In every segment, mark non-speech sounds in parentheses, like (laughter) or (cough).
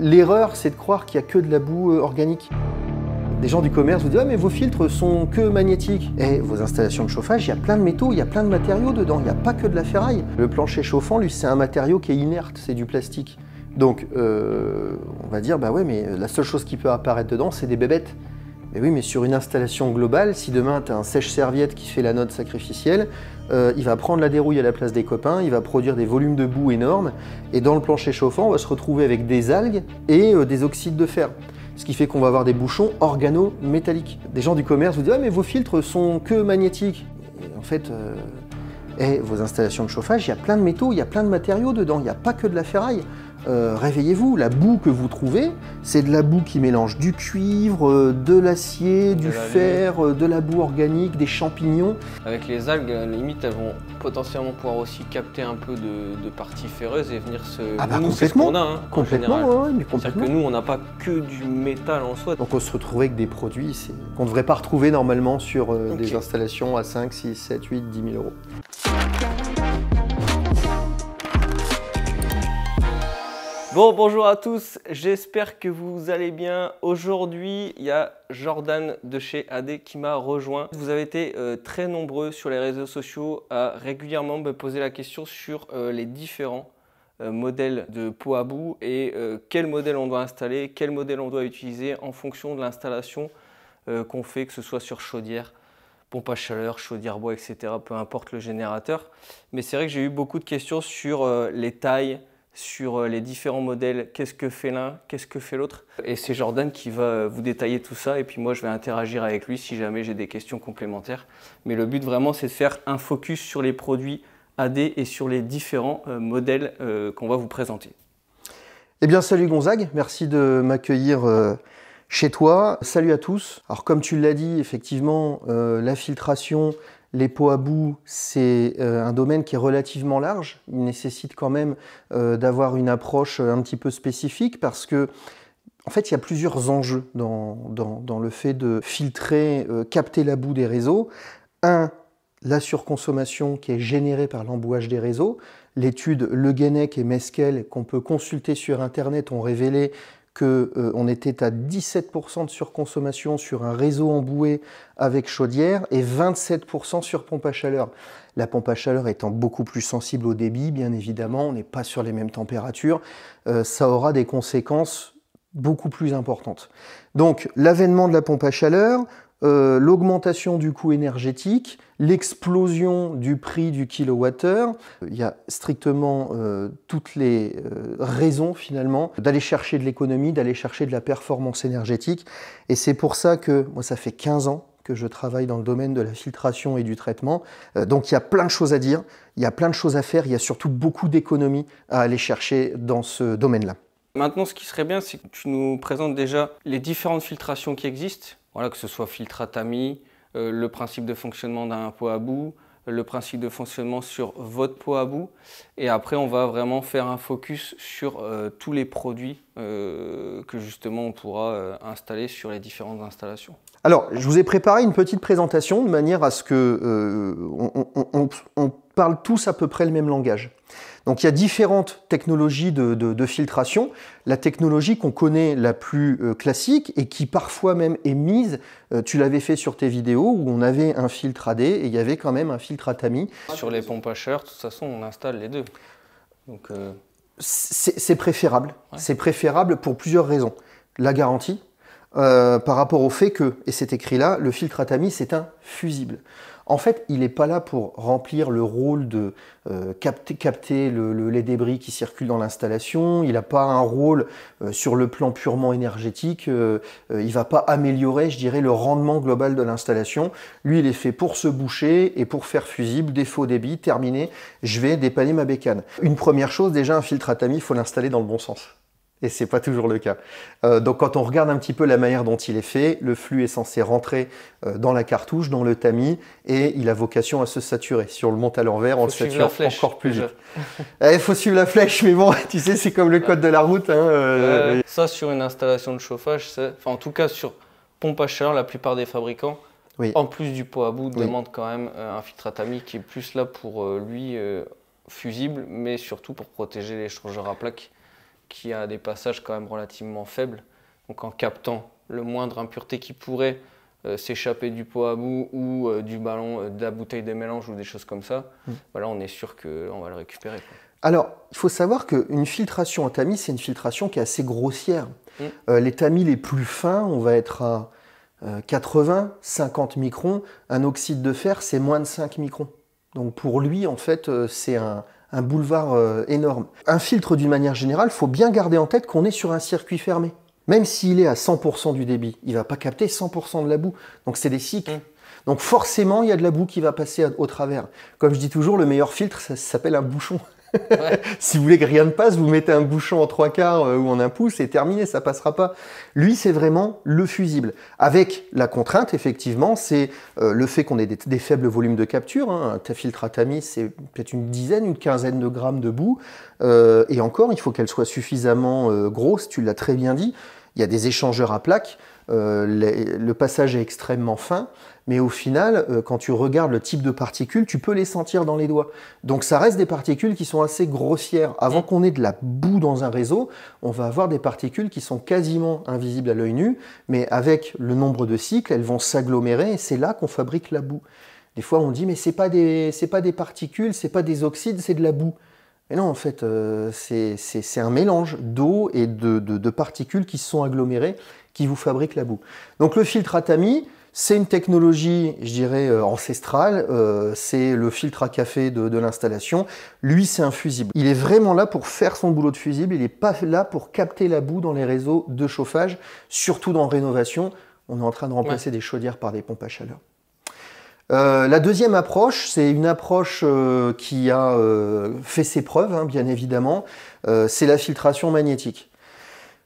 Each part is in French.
L'erreur, c'est de croire qu'il n'y a que de la boue euh, organique. Des gens du commerce vous disent Ah, mais vos filtres sont que magnétiques. Et vos installations de chauffage, il y a plein de métaux, il y a plein de matériaux dedans, il n'y a pas que de la ferraille. Le plancher chauffant, lui, c'est un matériau qui est inerte, c'est du plastique. Donc, euh, on va dire Bah ouais, mais la seule chose qui peut apparaître dedans, c'est des bébêtes. Mais oui, mais sur une installation globale, si demain tu as un sèche-serviette qui fait la note sacrificielle, euh, il va prendre la dérouille à la place des copains, il va produire des volumes de boue énormes, et dans le plancher chauffant, on va se retrouver avec des algues et euh, des oxydes de fer. Ce qui fait qu'on va avoir des bouchons organométalliques. Des gens du commerce vous disent Ah, mais vos filtres sont que magnétiques. en fait, euh, eh, vos installations de chauffage, il y a plein de métaux, il y a plein de matériaux dedans, il n'y a pas que de la ferraille. Euh, réveillez-vous, la boue que vous trouvez, c'est de la boue qui mélange du cuivre, euh, de l'acier, du fer, euh, de la boue organique, des champignons. Avec les algues, limite, elles vont potentiellement pouvoir aussi capter un peu de, parties ferreuses et venir se... Ah bah complètement, ce a, hein, complètement, mais que nous, on n'a pas que du métal en soi. Donc on se retrouvait avec des produits qu'on ne devrait pas retrouver normalement sur des installations à 5, 6, 7, 8, 10 000 euros. Bon, bonjour à tous, j'espère que vous allez bien. Aujourd'hui, il y a Jordan de chez AD qui m'a rejoint. Vous avez été euh, très nombreux sur les réseaux sociaux à régulièrement me poser la question sur euh, les différents euh, modèles de pot à bout et quel modèle on doit installer, quel modèle on doit utiliser en fonction de l'installation qu'on fait, que ce soit sur chaudière, pompe à chaleur, chaudière bois, etc., peu importe le générateur. Mais c'est vrai que j'ai eu beaucoup de questions sur les tailles, sur euh, les différents modèles, qu'est-ce que fait l'un, qu'est-ce que fait l'autre. Et c'est Jordan qui va euh, vous détailler tout ça, et puis moi je vais interagir avec lui si jamais j'ai des questions complémentaires. Mais le but vraiment c'est de faire un focus sur les produits AD et sur les différents euh, modèles qu'on va vous présenter. Eh bien salut Gonzague, merci de m'accueillir. chez toi, salut à tous. Alors comme tu l'as dit, effectivement, l'infiltration, les pots à bout, c'est euh, un domaine qui est relativement large. Il nécessite quand même euh, d'avoir une approche euh, un petit peu spécifique parce que en fait, il y a plusieurs enjeux dans, le fait de filtrer, capter la boue des réseaux. Un, la surconsommation qui est générée par l'embouage des réseaux. L'étude Le Guenec et Mesquel, qu'on peut consulter sur Internet ont révélé qu'on euh, était à 17% de surconsommation sur un réseau emboué avec chaudière et 27% sur pompe à chaleur. La pompe à chaleur étant beaucoup plus sensible au débit, bien évidemment, on n'est pas sur les mêmes températures, euh, ça aura des conséquences beaucoup plus importantes. Donc l'avènement de la pompe à chaleur, euh, l'augmentation du coût énergétique, l'explosion du prix du kilowattheure. Il y a strictement euh, toutes les euh, raisons finalement d'aller chercher de l'économie, d'aller chercher de la performance énergétique. Et c'est pour ça que moi ça fait 15 ans que je travaille dans le domaine de la filtration et du traitement. donc il y a plein de choses à dire, il y a plein de choses à faire, il y a surtout beaucoup d'économies à aller chercher dans ce domaine-là. Maintenant, ce qui serait bien, c'est que tu nous présentes déjà les différentes filtrations qui existent voilà, que ce soit filtratami, tamis, euh, le principe de fonctionnement d'un pot à bout, le principe de fonctionnement sur votre pot à bout. Et après, on va vraiment faire un focus sur euh, tous les produits euh, que justement on pourra installer sur les différentes installations. Alors, je vous ai préparé une petite présentation de manière à ce que on, parle tous à peu près le même langage. Donc il y a différentes technologies de, filtration. La technologie qu'on connaît la plus euh, classique et qui parfois même est mise, euh, tu l'avais fait sur tes vidéos où on avait un filtre AD et il y avait quand même un filtre à tamis. Sur les pompes à de toute façon, on installe les deux. Euh, c'est préférable. C'est préférable pour plusieurs raisons. La garantie, par rapport au fait que, et c'est écrit là, le filtre à tamis, c'est un fusible. En fait, il n'est pas là pour remplir le rôle de euh, capter, capter les débris qui circulent dans l'installation. Il n'a pas un rôle euh, sur le plan purement énergétique. Euh, il ne va pas améliorer, je dirais, le rendement global de l'installation. Lui, il est fait pour se boucher et pour faire fusible, défaut débit, terminé, je vais dépanner ma bécane. Une première chose, déjà, un filtre à tamis, il faut l'installer dans le bon sens et c'est pas toujours le cas. Euh, donc quand on regarde un petit peu la manière dont il est fait, le flux est censé rentrer euh, dans la cartouche, dans le tamis, et il a vocation à se saturer. Si on le monte à l'envers, on le sature encore plus vite. Il (laughs) eh, faut suivre la flèche, mais bon, (laughs) tu sais, c'est comme le code de la route. Hein, euh, ça, sur une installation de chauffage, enfin, en tout cas sur pompe à chaleur, la plupart des fabricants, en plus du pot à bout, demandent quand même un filtre à tamis qui est plus là pour lui fusible, mais surtout pour protéger les changeurs à plaques qui a des passages quand même relativement faibles. Donc en captant le moindre impureté qui pourrait euh, s'échapper du pot à bout ou euh, du ballon, euh, de la bouteille des mélanges ou des choses comme ça, hmm. bah on est sûr qu'on va le récupérer. Alors, il faut savoir qu'une filtration en tamis, c'est une filtration qui est assez grossière. Hmm. les tamis les plus fins, on va être à 80, 50 microns. Un oxyde de fer, c'est moins de 5 microns. Donc pour lui, en fait, c'est un, un boulevard euh, énorme. Un filtre, d'une manière générale, faut bien garder en tête qu'on est sur un circuit fermé. Même s'il est à 100% du débit, il va pas capter 100% de la boue. Donc c'est des cycles. Mm. Donc forcément, il y a de la boue qui va passer au travers. Comme je dis toujours, le meilleur filtre, ça s'appelle un bouchon. (laughs) si vous voulez que rien ne passe, vous mettez un bouchon en trois quarts euh, ou en un pouce et terminé, ça passera pas. Lui, c'est vraiment le fusible. Avec la contrainte, effectivement, c'est euh, le fait qu'on ait des, faibles volumes de capture. Hein. Ta filtre à tamis, c'est peut-être une dizaine, une quinzaine de grammes de boue. Euh, et encore, il faut qu'elle soit suffisamment grosse, tu l'as très bien dit. Il y a des échangeurs à plaques. Euh, le passage est extrêmement fin, mais au final, euh, quand tu regardes le type de particules, tu peux les sentir dans les doigts. Donc ça reste des particules qui sont assez grossières. Avant mm. qu'on ait de la boue dans un réseau, on va avoir des particules qui sont quasiment invisibles à l'œil nu, mais avec le nombre de cycles, elles vont s'agglomérer et c'est là qu'on fabrique la boue. Des fois, on dit mais c'est pas des pas des particules, n'est pas des oxydes, c'est de la boue. Mais non, en fait, euh, c'est un mélange d'eau et de, de, particules qui sont agglomérées qui vous fabrique la boue. Donc le filtre à tamis, c'est une technologie, je dirais, euh, ancestrale. Euh, c'est le filtre à café de, l'installation. Lui, c'est un fusible. Il est vraiment là pour faire son boulot de fusible. Il n'est pas là pour capter la boue dans les réseaux de chauffage, surtout dans rénovation. On est en train de remplacer des chaudières par des pompes à chaleur. Euh, la deuxième approche, c'est une approche qui a fait ses preuves, hein, bien évidemment, c'est la filtration magnétique.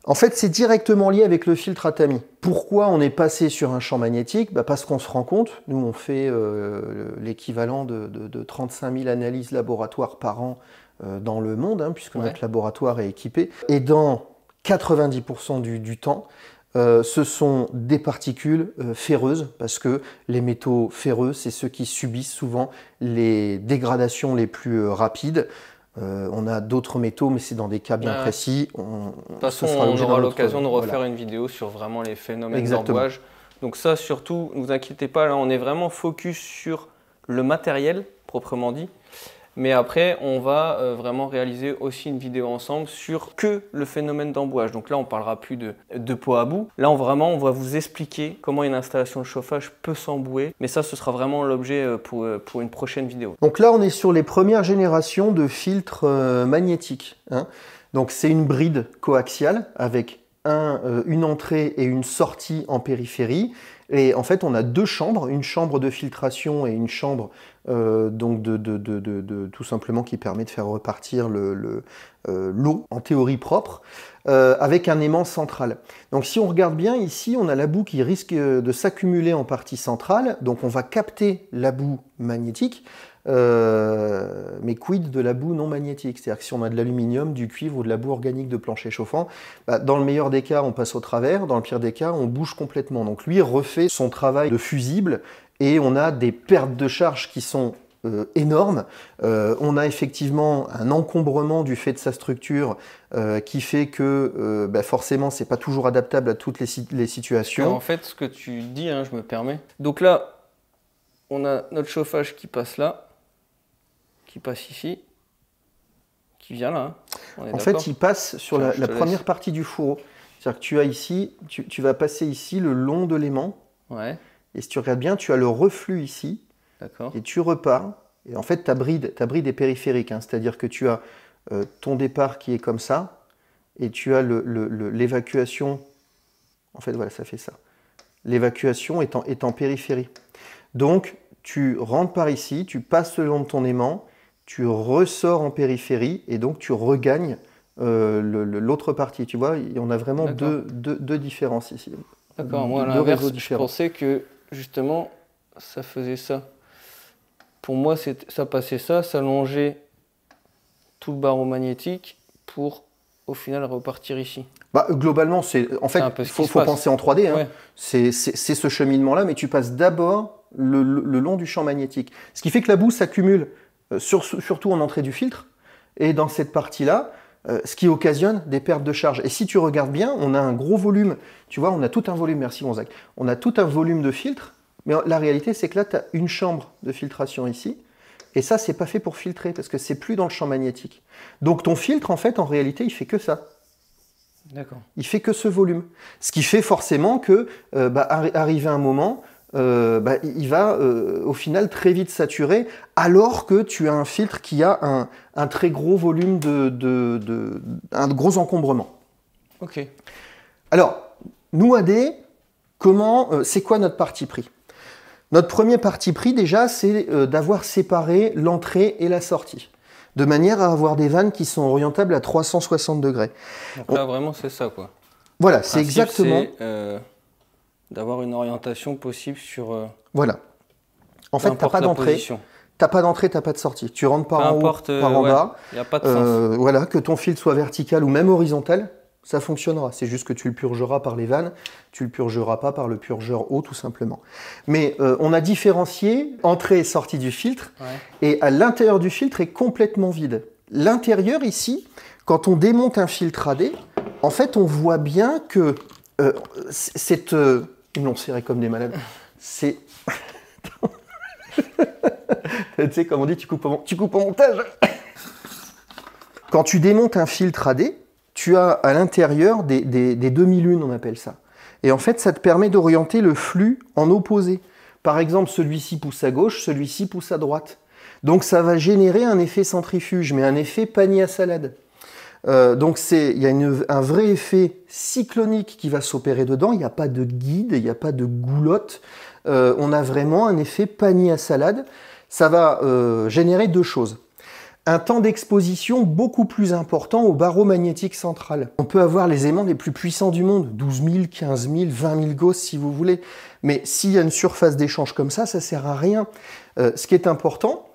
En fait, c'est directement lié avec le filtre à tamis. Pourquoi on est passé sur un champ magnétique bah, Parce qu'on se rend compte, nous on fait euh, l'équivalent de, 35 000 analyses laboratoires par an euh, dans le monde, hein, puisque notre laboratoire est équipé. Et dans 90% du, du, temps, euh, ce sont des particules ferreuses, parce que les métaux ferreux, c'est ceux qui subissent souvent les dégradations les plus rapides. Euh, on a d'autres métaux, mais c'est dans des cas bien bah, précis. On, de on aura l'occasion de refaire une vidéo sur vraiment les phénomènes d'embouage. Donc ça, surtout, ne vous inquiétez pas, là, on est vraiment focus sur le matériel, proprement dit. Mais après, on va euh, vraiment réaliser aussi une vidéo ensemble sur que le phénomène d'embouage. Donc là, on parlera plus de, de pot à bout. Là, vraiment, on va vous expliquer comment une installation de chauffage peut s'embouer. Mais ça, ce sera vraiment l'objet euh, euh, pour, une prochaine vidéo. Donc là, on est sur les premières générations de filtres magnétiques. Hein. Donc c'est une bride coaxiale avec une entrée et une sortie en périphérie et en fait, on a deux chambres, une chambre de filtration et une chambre euh, donc de, tout simplement qui permet de faire repartir euh, l'eau le, en théorie propre euh, avec un aimant central. Donc si on regarde bien ici, on a la boue qui risque de s'accumuler en partie centrale, donc on va capter la boue magnétique euh, mais quid de la boue non magnétique C'est-à-dire que si on a de l'aluminium, du cuivre ou de la boue organique de plancher chauffant, bah, dans le meilleur des cas, on passe au travers, dans le pire des cas, on bouge complètement. Donc lui refait son travail de fusible et on a des pertes de charge qui sont euh, énormes. Euh, on a effectivement un encombrement du fait de sa structure qui fait que bah, forcément c'est pas toujours adaptable à toutes les, situations. en fait, ce que tu dis, hein, je me permets. Donc là, on a notre chauffage qui passe là, qui passe ici, qui vient là. Hein. en fait, il passe sur la, première partie du fourreau. C'est-à-dire que tu as ici, tu, vas passer ici le long de l'aimant. Et si tu regardes bien, tu as le reflux ici. Et tu repars. Et en fait, ta bride, ta bride est périphérique. Hein. C'est-à-dire que tu as euh, ton départ qui est comme ça. Et tu as l'évacuation. en fait, voilà, ça fait ça. L'évacuation est en, est en périphérie. Donc, tu rentres par ici, tu passes le long de ton aimant tu ressors en périphérie et donc tu regagnes euh, l'autre partie. Tu vois, on a vraiment deux, différences ici. D'accord, moi à l'inverse, je pensais que justement ça faisait ça. Pour moi, ça passait ça, ça longeait tout le barreau magnétique pour au final repartir ici. Bah, globalement, c'est en fait, il faut, penser en 3D. Hein. C'est ce cheminement-là, mais tu passes d'abord le long du champ magnétique. Ce qui fait que la boue s'accumule. Euh, surtout en entrée du filtre. Et dans cette partie-là, euh, ce qui occasionne des pertes de charge. Et si tu regardes bien, on a un gros volume. Tu vois, on a tout un volume, merci Gonzague. On a tout un volume de filtre, mais la réalité, c'est que là, tu as une chambre de filtration ici. Et ça, c'est pas fait pour filtrer, parce que c'est plus dans le champ magnétique. Donc ton filtre, en fait, en réalité, il fait que ça. D'accord. Il fait que ce volume. Ce qui fait forcément que, euh, bah, un moment, euh, bah, il va euh, au final très vite saturer, alors que tu as un filtre qui a un, très gros volume de, un gros encombrement. Ok. Alors, nous AD, comment, euh, c'est quoi notre parti pris Notre premier parti pris déjà, c'est d'avoir séparé l'entrée et la sortie de manière à avoir des vannes qui sont orientables à 360 degrés. vraiment, c'est ça, quoi. Voilà, c'est exactement d'avoir une orientation possible sur. Euh, voilà. En fait, n'as pas d'entrée. T'as pas d'entrée, t'as pas de sortie. Tu rentres par en haut, euh, par en bas. bas. Y a pas de euh, sens. Voilà, que ton filtre soit vertical ou même horizontal, ça fonctionnera. C'est juste que tu le purgeras par les vannes, tu le purgeras pas par le purgeur haut, tout simplement. Mais on a différencié entrée et sortie du filtre, et à l'intérieur du filtre est complètement vide. L'intérieur ici, quand on démonte un filtre AD, en fait on voit bien que cette, ils l'ont serré comme des malades. C'est. (laughs) tu sais, comme on dit, tu coupes au, montage. Quand tu démontes un filtre AD, tu as à l'intérieur des, des demi-lunes, on appelle ça. Et en fait, ça te permet d'orienter le flux en opposé. Par exemple, celui-ci pousse à gauche, celui-ci pousse à droite. Donc ça va générer un effet centrifuge, mais un effet panier à salade. Euh, donc c'est, il y a un vrai effet cyclonique qui va s'opérer dedans. Il n'y a pas de guide, il n'y a pas de goulotte. Euh, on a vraiment un effet panier à salade. Ça va euh, générer deux choses. Un temps d'exposition beaucoup plus important au barreau magnétique central. On peut avoir les aimants les plus puissants du monde, 12 000, 15 000, 20 000 Gauss si vous voulez. Mais s'il y a une surface d'échange comme ça, ça sert à rien. ce qui est important,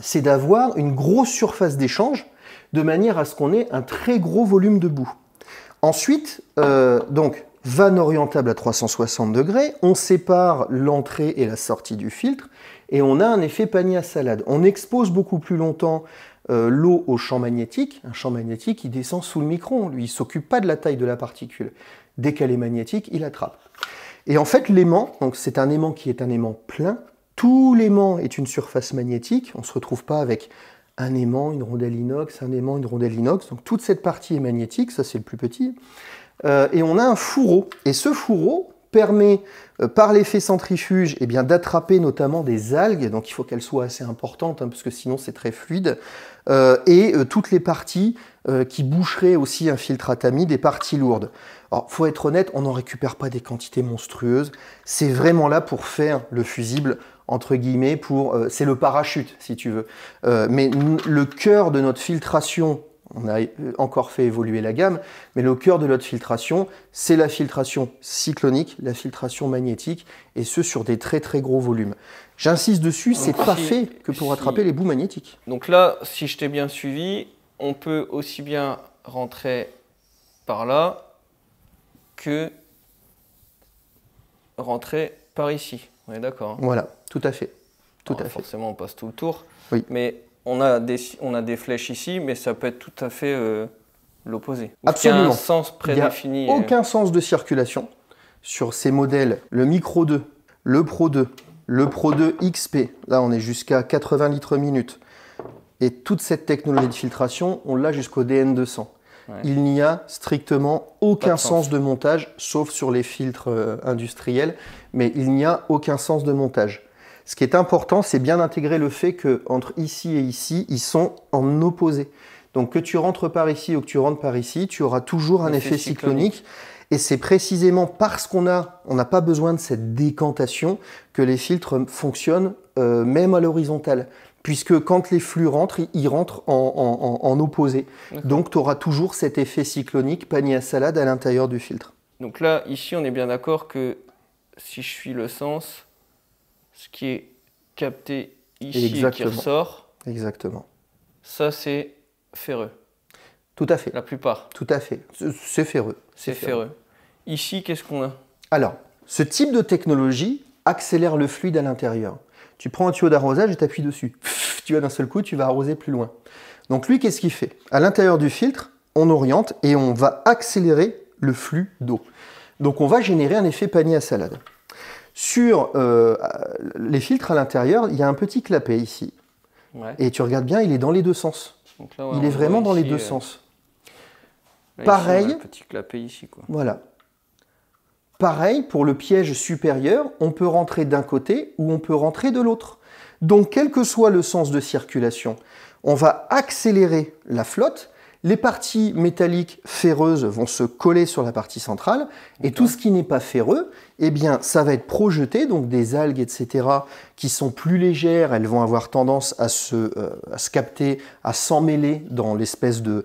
c'est d'avoir une grosse surface d'échange de manière à ce qu'on ait un très gros volume de boue. Ensuite, euh, donc, vanne orientable à 360 degrés, on sépare l'entrée et la sortie du filtre, et on a un effet panier à salade. On expose beaucoup plus longtemps euh, l'eau au champ magnétique, un champ magnétique qui descend sous le micron, lui, il ne s'occupe pas de la taille de la particule. Dès qu'elle est magnétique, il attrape. Et en fait, l'aimant, donc c'est un aimant qui est un aimant plein, tout l'aimant est une surface magnétique, on ne se retrouve pas avec un aimant, une rondelle inox, un aimant, une rondelle inox. Donc toute cette partie est magnétique, ça c'est le plus petit. Euh, et on a un fourreau. Et ce fourreau permet, euh, par l'effet centrifuge, eh bien d'attraper notamment des algues. Donc il faut qu'elles soient assez importantes, hein, parce que sinon c'est très fluide. Euh, et toutes les parties qui boucheraient aussi un filtre tamis, des parties lourdes. Alors, faut être honnête, on n'en récupère pas des quantités monstrueuses. C'est vraiment là pour faire le fusible entre guillemets, pour euh, c'est le parachute, si tu veux. Euh, mais le cœur de notre filtration, on a euh, encore fait évoluer la gamme, mais le cœur de notre filtration, c'est la filtration cyclonique, la filtration magnétique, et ce sur des très très gros volumes. J'insiste dessus, c'est pas fait que pour attraper les bouts magnétiques. Donc là, si je t'ai bien suivi, on peut aussi bien rentrer par là que rentrer par ici. On est d'accord. Hein voilà. Tout à fait. Tout forcément, on passe tout le tour. Oui. Mais on a, des, on a des flèches ici, mais ça peut être tout à fait euh, l'opposé. Absolument. Il a sens euh. aucun sens de circulation sur ces modèles. Le Micro 2, le Pro 2, le Pro 2 XP, là on est jusqu'à 80 litres minute. Et toute cette technologie de filtration, on l'a jusqu'au DN200. Il n'y a strictement aucun sens. de montage, sauf sur les filtres euh, industriels, mais il n'y a aucun sens de montage. Ce qui est important, c'est bien d'intégrer le fait que entre ici et ici, ils sont en opposé. Donc que tu rentres par ici ou que tu rentres par ici, tu auras toujours un effet, cyclonique. Et c'est précisément parce qu'on a, on n'a pas besoin de cette décantation que les filtres fonctionnent euh, même à l'horizontale. Puisque quand les flux rentrent, ils rentrent en opposé. Donc tu auras toujours cet effet cyclonique panier à salade à l'intérieur du filtre. Donc là, ici, on est bien d'accord que si je suis le sens, ce qui est capté ici qui ressort. Exactement. Ça, c'est ferreux. Tout à fait. La plupart. Tout à fait. C'est ferreux. C'est ferreux. Ici, qu'est-ce qu'on a Alors, ce type de technologie accélère le fluide à l'intérieur. Tu prends un tuyau d'arrosage et t'appuies dessus. tu vas d'un seul coup, tu vas arroser plus loin. Donc lui, qu'est-ce qu'il fait À l'intérieur du filtre, on oriente et on va accélérer le flux d'eau. Donc on va générer un effet panier à salade. Sur euh, les filtres à l'intérieur, il y a un petit clapet ici. Et tu regardes bien, il est dans les deux sens. il est vraiment dans les deux euh, sens. Pareil. petit clapet ici, Voilà. Pareil pour le piège supérieur, on peut rentrer d'un côté ou on peut rentrer de l'autre. Donc, quel que soit le sens de circulation, on va accélérer la flotte. Les parties métalliques ferreuses vont se coller sur la partie centrale et tout ce qui n'est pas ferreux, eh bien, ça va être projeté, donc des algues, etc., qui sont plus légères, elles vont avoir tendance à se, euh, capter, à s'emmêler dans l'espèce de,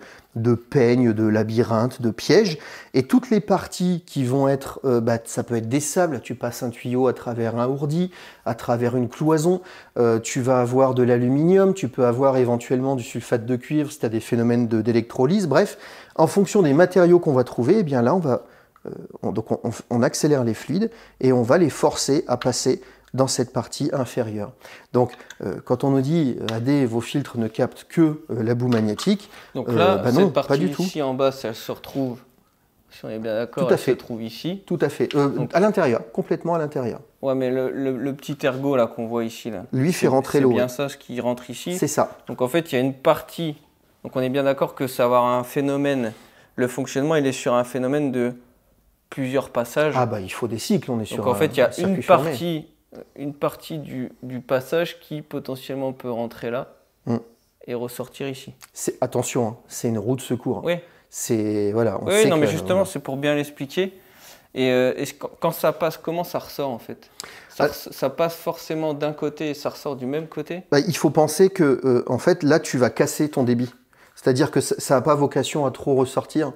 peigne, de labyrinthe, de piège. Et toutes les parties qui vont être, euh, bah, ça peut être des sables, tu passes un tuyau à travers un ourdi, à travers une cloison, euh, tu vas avoir de l'aluminium, tu peux avoir éventuellement du sulfate de cuivre si tu as des phénomènes d'électrolyse, bref, en fonction des matériaux qu'on va trouver, eh bien là, on va euh, donc on, accélère les fluides et on va les forcer à passer dans cette partie inférieure. Donc, euh, quand on nous dit euh, AD, vos filtres ne captent que la boue magnétique, donc là, euh, pas du tout. ici en bas, ça se retrouve, si on est bien d'accord, elle se trouve ici. Tout à fait. à l'intérieur, complètement à l'intérieur. Ouais, mais le, petit ergot là qu'on voit ici, là, lui fait rentrer l'eau. C'est bien ça, ce qui rentre ici. C'est ça. Donc en fait, il y a une partie. Donc on est bien d'accord que ça va avoir un phénomène. Le fonctionnement, il est sur un phénomène de plusieurs passages. Ah bah il faut des cycles, on est sur. Donc en fait, il y a une partie, une partie du, passage qui potentiellement peut rentrer là mm. et ressortir ici. Attention, hein, c'est une roue de secours. Oui. C'est voilà. oui, non, mais justement, c'est pour bien l'expliquer. Et, euh, quand ça passe, comment ça ressort en fait bah, ça, passe forcément d'un côté et ça ressort du même côté bah, Il faut penser que euh, en fait là tu vas casser ton débit. C'est-à-dire que ça n'a pas vocation à trop ressortir.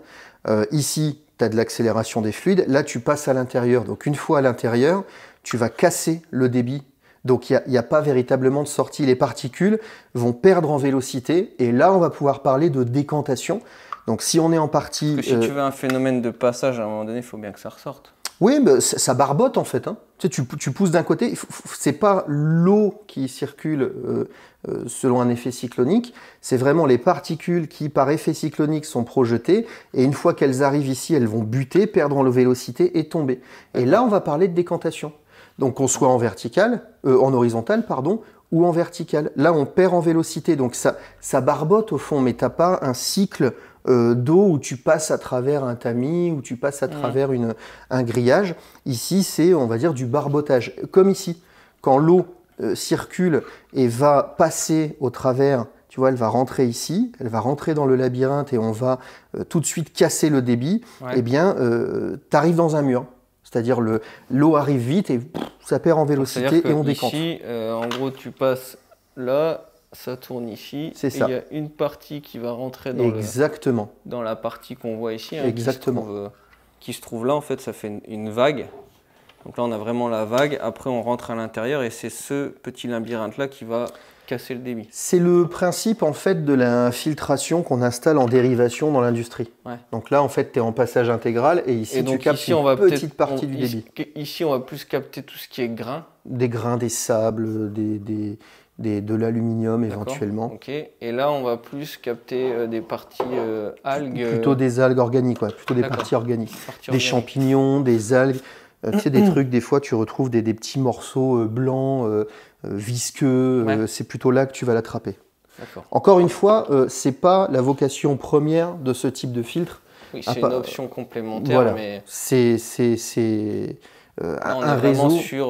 Euh, ici, de l'accélération des fluides. Là, tu passes à l'intérieur. Donc, une fois à l'intérieur, tu vas casser le débit. Donc, il n'y a, pas véritablement de sortie. Les particules vont perdre en vélocité. Et là, on va pouvoir parler de décantation. Donc, si on est en partie. si euh, tu veux un phénomène de passage, à un moment donné, il faut bien que ça ressorte. Oui, mais ça barbote en fait. Hein. Tu, tu, pousses d'un côté, c'est pas l'eau qui circule euh, euh, selon un effet cyclonique, c'est vraiment les particules qui, par effet cyclonique, sont projetées, et une fois qu'elles arrivent ici, elles vont buter, perdre en vélocité et tomber. Et là, on va parler de décantation. Donc qu'on soit en vertical, euh, en horizontal, pardon, ou en vertical. Là, on perd en vélocité, donc ça, ça barbote au fond, mais t'as pas un cycle euh, d'eau où tu passes à travers un tamis, où tu passes à mm. travers une, un grillage. Ici, c'est, on va dire, du barbotage. Comme ici, quand l'eau euh, circule et va passer au travers tu vois, elle va rentrer ici, elle va rentrer dans le labyrinthe et on va euh, tout de suite casser le débit, et eh bien, t'arrives tu arrives dans un mur. C'est-à-dire le l'eau arrive vite et ça perd en vélocité et on décante. Ici, en gros, tu passes là ça tourne ici. C'est ça. Il y a une partie qui va rentrer dans, Exactement. dans la partie qu'on voit ici. Hein, Exactement. Euh, qui se, trouve, là, en fait, ça fait une, vague. Donc là, on a vraiment la vague. Après, on rentre à l'intérieur et c'est ce petit labyrinthe-là qui va casser le débit. C'est le principe, en fait, de l'infiltration qu'on installe en dérivation dans l'industrie. Ouais. Donc là, en fait, tu es en passage intégral et ici, tu captes une petite partie du débit. Ici, on va plus capter tout ce qui est grain. Des grains, des sables, des de l'aluminium éventuellement. Et là, on va plus capter euh, des parties euh, algues. Euh, plutôt des algues organiques, plutôt des parties organiques. des champignons, des algues. tu sais, des (clears throat) trucs, des fois, tu retrouves des, petits morceaux blancs, visqueux. c'est plutôt là que tu vas l'attraper. Encore une fois, c'est pas la vocation première de ce type de filtre. Oui, c'est une option complémentaire, mais... C'est... un réseau... sur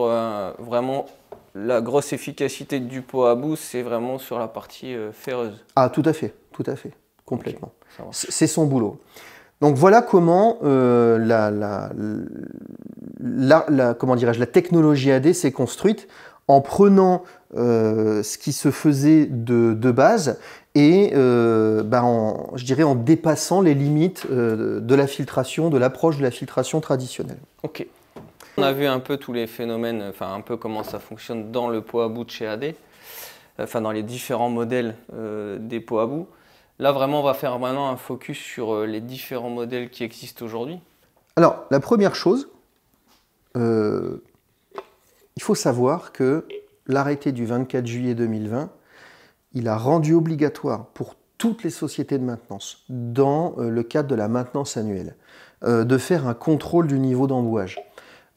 vraiment la grosse efficacité du pot à bout, c'est vraiment sur la partie euh, ferreuse. Ah, tout à fait, tout à fait, complètement. c'est son boulot. Donc voilà comment euh, la, comment dirais-je la technologie AD s'est construite en prenant euh, ce qui se faisait de, de base et bah, en, je dirais en dépassant les limites de la filtration, de l'approche de la filtration traditionnelle. Ok. On a vu un peu tous les phénomènes, enfin un peu comment ça fonctionne dans le pot à bout de chez AD, enfin dans les différents modèles euh, des pots à bout. Là vraiment on va faire maintenant un focus sur euh, les différents modèles qui existent aujourd'hui. Alors la première chose, euh, il faut savoir que l'arrêté du 24 juillet 2020, il a rendu obligatoire pour toutes les sociétés de maintenance, dans le cadre de la maintenance annuelle, de faire un contrôle du niveau d'embouage.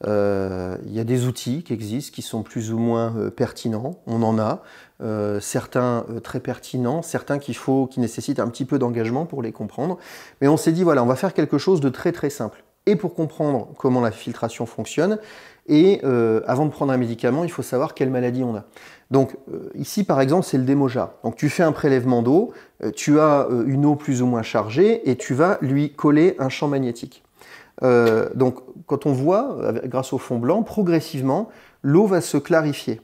Euh, il y a des outils qui existent, qui sont plus ou moins euh, pertinents. On en a. Euh, certains très pertinents, certains qu'il faut, qui nécessitent un petit peu d'engagement pour les comprendre. Mais on s'est dit, voilà, on va faire quelque chose de très très simple. Et pour comprendre comment la filtration fonctionne, et avant de prendre un médicament, il faut savoir quelle maladie on a. Donc ici par exemple c'est le démoja. Donc tu fais un prélèvement d'eau, tu as une eau plus ou moins chargée et tu vas lui coller un champ magnétique. donc quand on voit, grâce au fond blanc, progressivement, l'eau va se clarifier.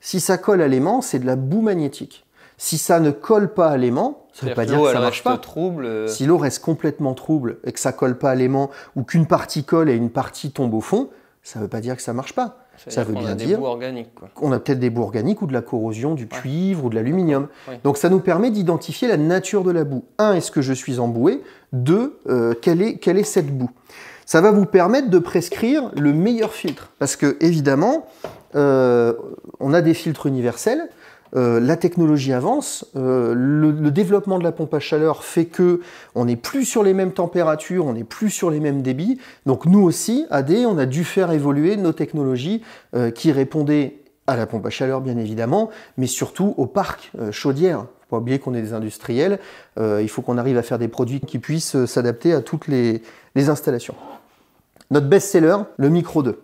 Si ça colle à l'aimant, c'est de la boue magnétique. Si ça ne colle pas à l'aimant, ça veut pas dire que ça marche pas. Trouble. Euh. Si l'eau reste complètement trouble et que ça colle pas à l'aimant ou qu'une partie colle et une partie tombe au fond, ça ne veut pas dire que ça marche pas. Ça, veut bien dire qu'on a peut-être des bouts organiques ou de la corrosion, du cuivre ou de l'aluminium. Donc ça nous permet d'identifier la nature de la boue. Un, est-ce que je suis emboué Deux, euh, quelle, est, cette boue Ça va vous permettre de prescrire le meilleur filtre. Parce que, évidemment, euh, on a des filtres universels euh, la technologie avance, euh, le, développement de la pompe à chaleur fait que on n'est plus sur les mêmes températures, on n'est plus sur les mêmes débits. Donc nous aussi, AD, on a dû faire évoluer nos technologies euh, qui répondaient à la pompe à chaleur bien évidemment, mais surtout au parc chaudière. Faut pas oublier qu'on est des industriels, il faut qu'on arrive à faire des produits qui puissent s'adapter à toutes les, installations. Notre best-seller, le micro 2.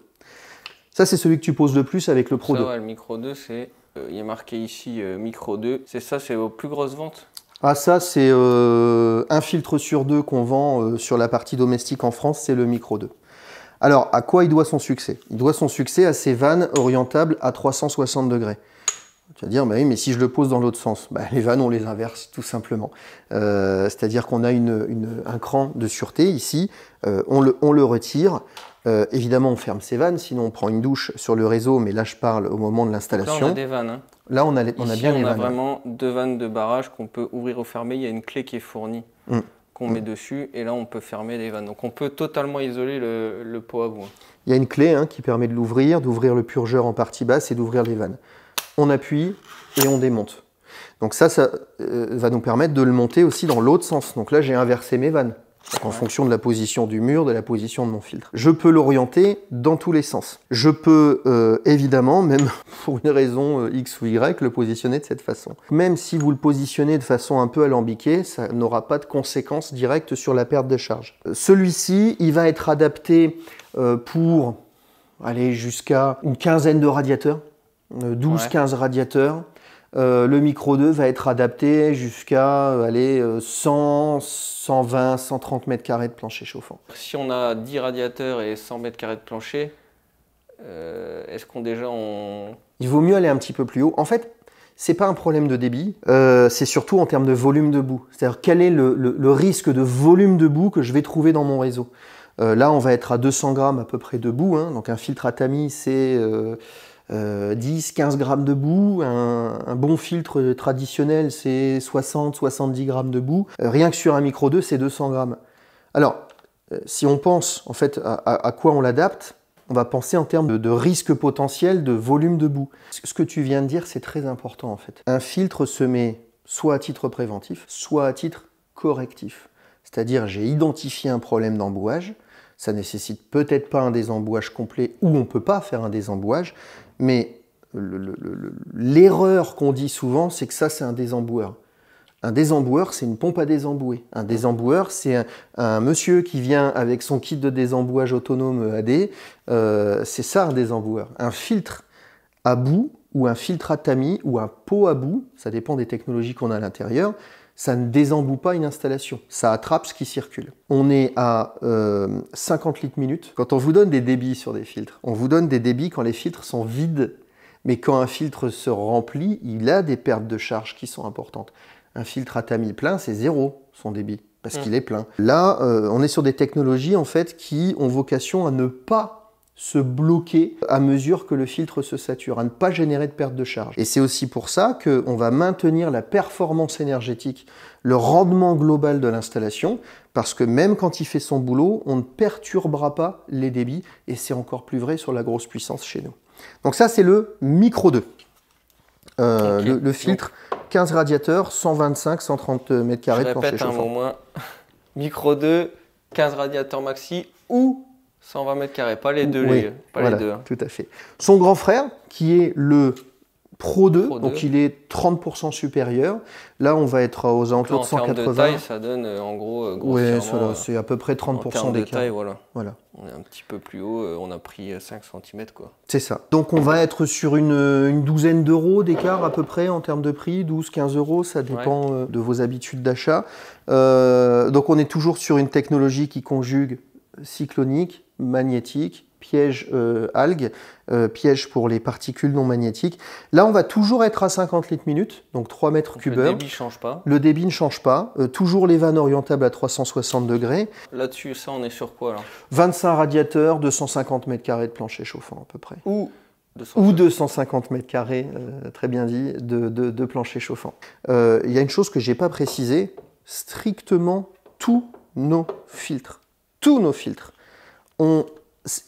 Ça c'est celui que tu poses le plus avec le Pro 2. le micro 2 c'est euh, il est marqué ici euh, micro 2. C'est ça, c'est vos plus grosses ventes ah ça, c'est euh, un filtre sur deux qu'on vend sur la partie domestique en France, c'est le Micro 2. Alors, à quoi il doit son succès Il doit son succès à ses vannes orientables à 360 degrés. Tu vas dire, bah oui, mais si je le pose dans l'autre sens, bah, les vannes, on les inverse tout simplement. C'est-à-dire qu'on a un cran de sûreté ici, on, le, retire, euh, évidemment, on ferme ses vannes, sinon on prend une douche sur le réseau, mais là je parle au moment de l'installation. Là, on a des vannes. Hein. Là, on a, bien les vannes. On a vraiment deux vannes de barrage qu'on peut ouvrir ou fermer. Il y a une clé qui est fournie mm. qu'on met mm. dessus, et là on peut fermer les vannes. Donc on peut totalement isoler le, le pot à bois. Hein. Il y a une clé hein, qui permet de l'ouvrir, d'ouvrir le purgeur en partie basse et d'ouvrir les vannes. On appuie et on démonte. Donc ça, ça euh, va nous permettre de le monter aussi dans l'autre sens. Donc là, j'ai inversé mes vannes en fonction de la position du mur, de la position de mon filtre. Je peux l'orienter dans tous les sens. Je peux euh, évidemment, même (laughs) pour une raison euh, X ou Y, le positionner de cette façon. Même si vous le positionnez de façon un peu alambiquée, ça n'aura pas de conséquences directes sur la perte de charge. Euh, celui-ci, il va être adapté pour aller jusqu'à une quinzaine de radiateurs, 12-15 radiateurs. Euh, le micro 2 va être adapté jusqu'à aller 100, 120, 130 mètres carrés de plancher chauffant. Si on a 10 radiateurs et 100 mètres carrés de plancher, euh, est-ce qu'on déjà Il vaut mieux aller un petit peu plus haut. En fait, c'est pas un problème de débit, euh, c'est surtout en termes de volume de boue. C'est-à-dire quel est le, risque de volume de boue que je vais trouver dans mon réseau. là, on va être à 200 grammes à peu près de boue. Hein. donc un filtre à tamis, c'est 10-15 euh, grammes de boue. Un, bon filtre traditionnel, c'est 60-70 grammes de boue. Euh, rien que sur un micro 2, c'est 200 grammes. Alors, euh, si on pense en fait à, quoi on l'adapte, on va penser en termes de, risque potentiel de volume de boue. Ce que tu viens de dire, c'est très important en fait. Un filtre se met soit à titre préventif, soit à titre correctif. C'est-à-dire, j'ai identifié un problème d'embouage, ça nécessite peut-être pas un désembouage complet ou on ne peut pas faire un désembouage, mais l'erreur qu'on dit souvent, c'est que ça, c'est un désemboueur. Un désemboueur, c'est une pompe à désembouer. Un désemboueur, c'est un, monsieur qui vient avec son kit de désembouage autonome AD. Euh, c'est ça un désemboueur. Un filtre à bout ou un filtre à tamis ou un pot à bout, ça dépend des technologies qu'on a à l'intérieur, ça ne désemboue pas une installation, ça attrape ce qui circule. On est à 50 euh, litres minute. Quand on vous donne des débits sur des filtres, on vous donne des débits quand les filtres sont vides. Mais quand un filtre se remplit, il a des pertes de charge qui sont importantes. Un filtre à tamis plein, c'est zéro son débit, parce mmh. qu'il est plein. Là, euh, on est sur des technologies en fait qui ont vocation à ne pas se bloquer à mesure que le filtre se sature, à ne pas générer de perte de charge. Et c'est aussi pour ça qu'on va maintenir la performance énergétique, le rendement global de l'installation, parce que même quand il fait son boulot, on ne perturbera pas les débits, et c'est encore plus vrai sur la grosse puissance chez nous. Donc ça, c'est le micro 2. Euh, le, filtre, 15 radiateurs, 125, 130 mètres carrés. Je répète un moins. Micro 2, 15 radiateurs maxi ou 120 mètres carrés, pas les deux. pas les deux hein. Tout à fait. Son grand frère, qui est le Pro 2, donc il est 30% supérieur. Là, on va être aux alentours de 180. En taille, ça donne euh, en gros. Euh, oui, c'est à peu près 30% euh, d'écart. voilà. voilà. On est un petit peu plus haut, on a pris 5 cm. C'est ça. Donc on va être sur une, douzaine d'euros d'écart à peu près en termes de prix, 12-15 euros, ça dépend de vos habitudes d'achat. donc on est toujours sur une technologie qui conjugue cyclonique, magnétiques, piège euh, algues, euh, piège pour les particules non magnétiques. Là, on va toujours être à 50 litres minute, donc 3 mètres cubes Le débit ne change pas. Le débit ne change pas. Euh, toujours les vannes orientables à 360 degrés. Là-dessus, ça, on est sur quoi alors 25 radiateurs, 250 mètres carrés de plancher chauffant à peu près. Ou 250. Ou 250 mètres carrés, très bien dit, de, de, plancher chauffant. Il y a une chose que je n'ai pas précisé. strictement tous nos filtres. Tous nos filtres on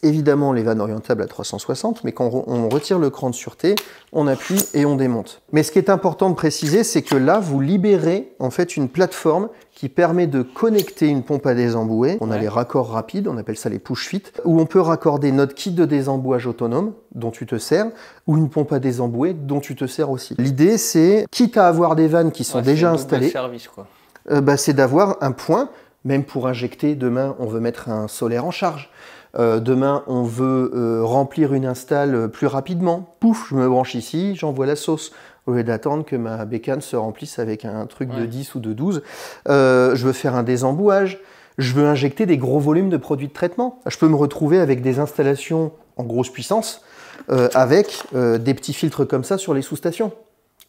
évidemment les vannes orientables à 360, mais quand on retire le cran de sûreté, on appuie et on démonte. Mais ce qui est important de préciser, c'est que là, vous libérez en fait une plateforme qui permet de connecter une pompe à désembouer. On a les raccords rapides, on appelle ça les push fit, où on peut raccorder notre kit de désembouage autonome, dont tu te sers, ou une pompe à désembouer, dont tu te sers aussi. L'idée, c'est, quitte à avoir des vannes qui sont déjà installées, euh, bah, c'est d'avoir un point même pour injecter, demain on veut mettre un solaire en charge, euh, demain on veut euh, remplir une installe euh, plus rapidement, pouf, je me branche ici, j'envoie la sauce. Au lieu d'attendre que ma bécane se remplisse avec un truc de 10 ou de 12, je veux faire un désembouage, je veux injecter des gros volumes de produits de traitement. Je peux me retrouver avec des installations en grosse puissance, avec des petits filtres comme ça sur les sous-stations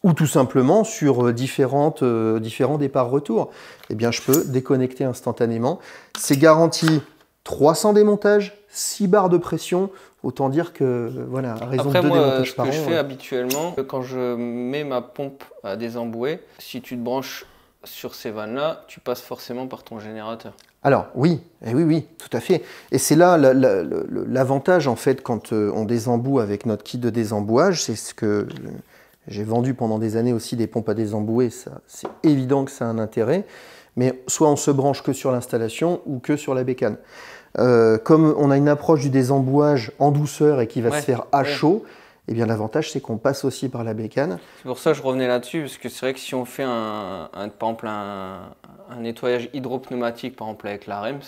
ou tout simplement sur euh, différentes, euh, différents départs retours eh bien, je peux déconnecter instantanément. C'est garanti 300 démontages, 6 barres de pression. Autant dire que, euh, voilà, raison de Après démontages ce que je fais habituellement, quand je mets ma pompe à désembouer, si tu te branches sur ces vannes-là, tu passes forcément par ton générateur. Alors oui, et eh oui, oui, tout à fait. Et c'est là l'avantage en fait quand on désemboue avec notre kit de désembouage, c'est ce que j'ai vendu pendant des années aussi des pompes à désembouer, ça, c'est évident que ça a un intérêt, mais soit on se branche que sur l'installation ou que sur la bécane. Euh, comme on a une approche du désembouage en douceur et qui va se faire à chaud, eh bien l'avantage c'est qu'on passe aussi par la bécane. C'est pour ça que je revenais là-dessus, parce que c'est vrai que si on fait un, un nettoyage hydropneumatique par exemple avec la REMS,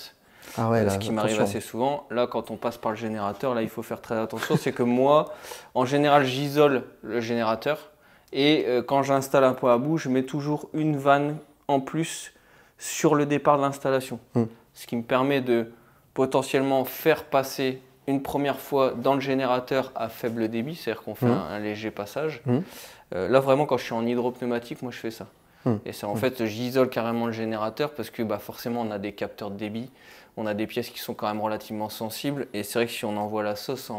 ah euh, ce qui m'arrive assez souvent. Là, quand on passe par le générateur, là, il faut faire très attention. c'est que moi, en général, j'isole le générateur. Et euh, quand j'installe un point à bout, je mets toujours une vanne en plus sur le départ de l'installation. Hmm. Ce qui me permet de potentiellement faire passer une première fois dans le générateur à faible débit, c'est-à-dire qu'on fait hmm. un, léger passage. Hmm. Euh, là, vraiment, quand je suis en hydropneumatique, moi, je fais ça. Et ça, en fait, j'isole carrément le générateur parce que bah, forcément, on a des capteurs de débit on a des pièces qui sont quand même relativement sensibles. Et c'est vrai que si on envoie la sauce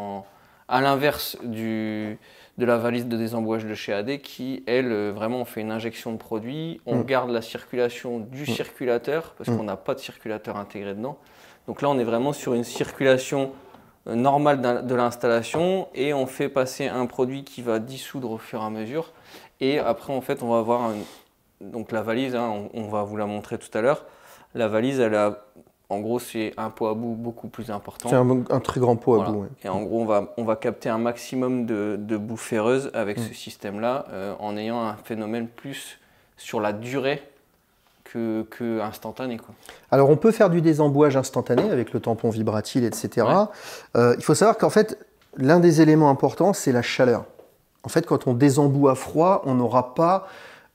à l'inverse de la valise de désembouage de chez AD, qui, elle, euh, vraiment, on fait une injection de produit, on mm. garde la circulation du mm. circulateur, parce mm. qu'on n'a pas de circulateur intégré dedans. Donc là, on est vraiment sur une circulation euh, normale de l'installation et on fait passer un produit qui va dissoudre au fur et à mesure. Et après, en fait, on va avoir donc la valise, hein, on, va vous la montrer tout à l'heure. La valise, elle a en gros, c'est un pot à bout beaucoup plus important. C'est un, très grand pot à bout. Et en gros, on va, capter un maximum de, boue ferreuse avec mm. ce système-là euh, en ayant un phénomène plus sur la durée que, instantané. Alors, on peut faire du désembouage instantané avec le tampon vibratile, etc. Euh, il faut savoir qu'en fait, l'un des éléments importants, c'est la chaleur. En fait, quand on désemboue à froid, on n'aura pas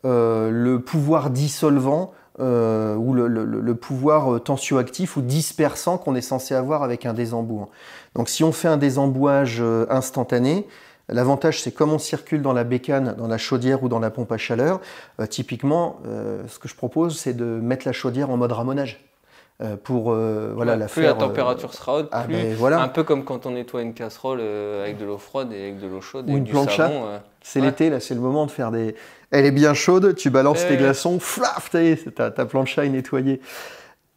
euh, le pouvoir dissolvant euh, ou le, pouvoir euh, tensioactif ou dispersant qu'on est censé avoir avec un désembouant. Donc si on fait un désembouage euh, instantané, L'avantage, c'est comme on circule dans la bécane, dans la chaudière ou dans la pompe à chaleur, typiquement, ce que je propose, c'est de mettre la chaudière en mode ramonage. pour voilà, la plus la température sera haute, ah, plus ben, voilà. un peu comme quand on nettoie une casserole avec de l'eau froide et avec de l'eau chaude. Ou et une Du c'est l'été, là, c'est le moment de faire des. Elle est bien chaude, tu balances tes eh. glaçons, flaf, ta, ta plancha est nettoyée.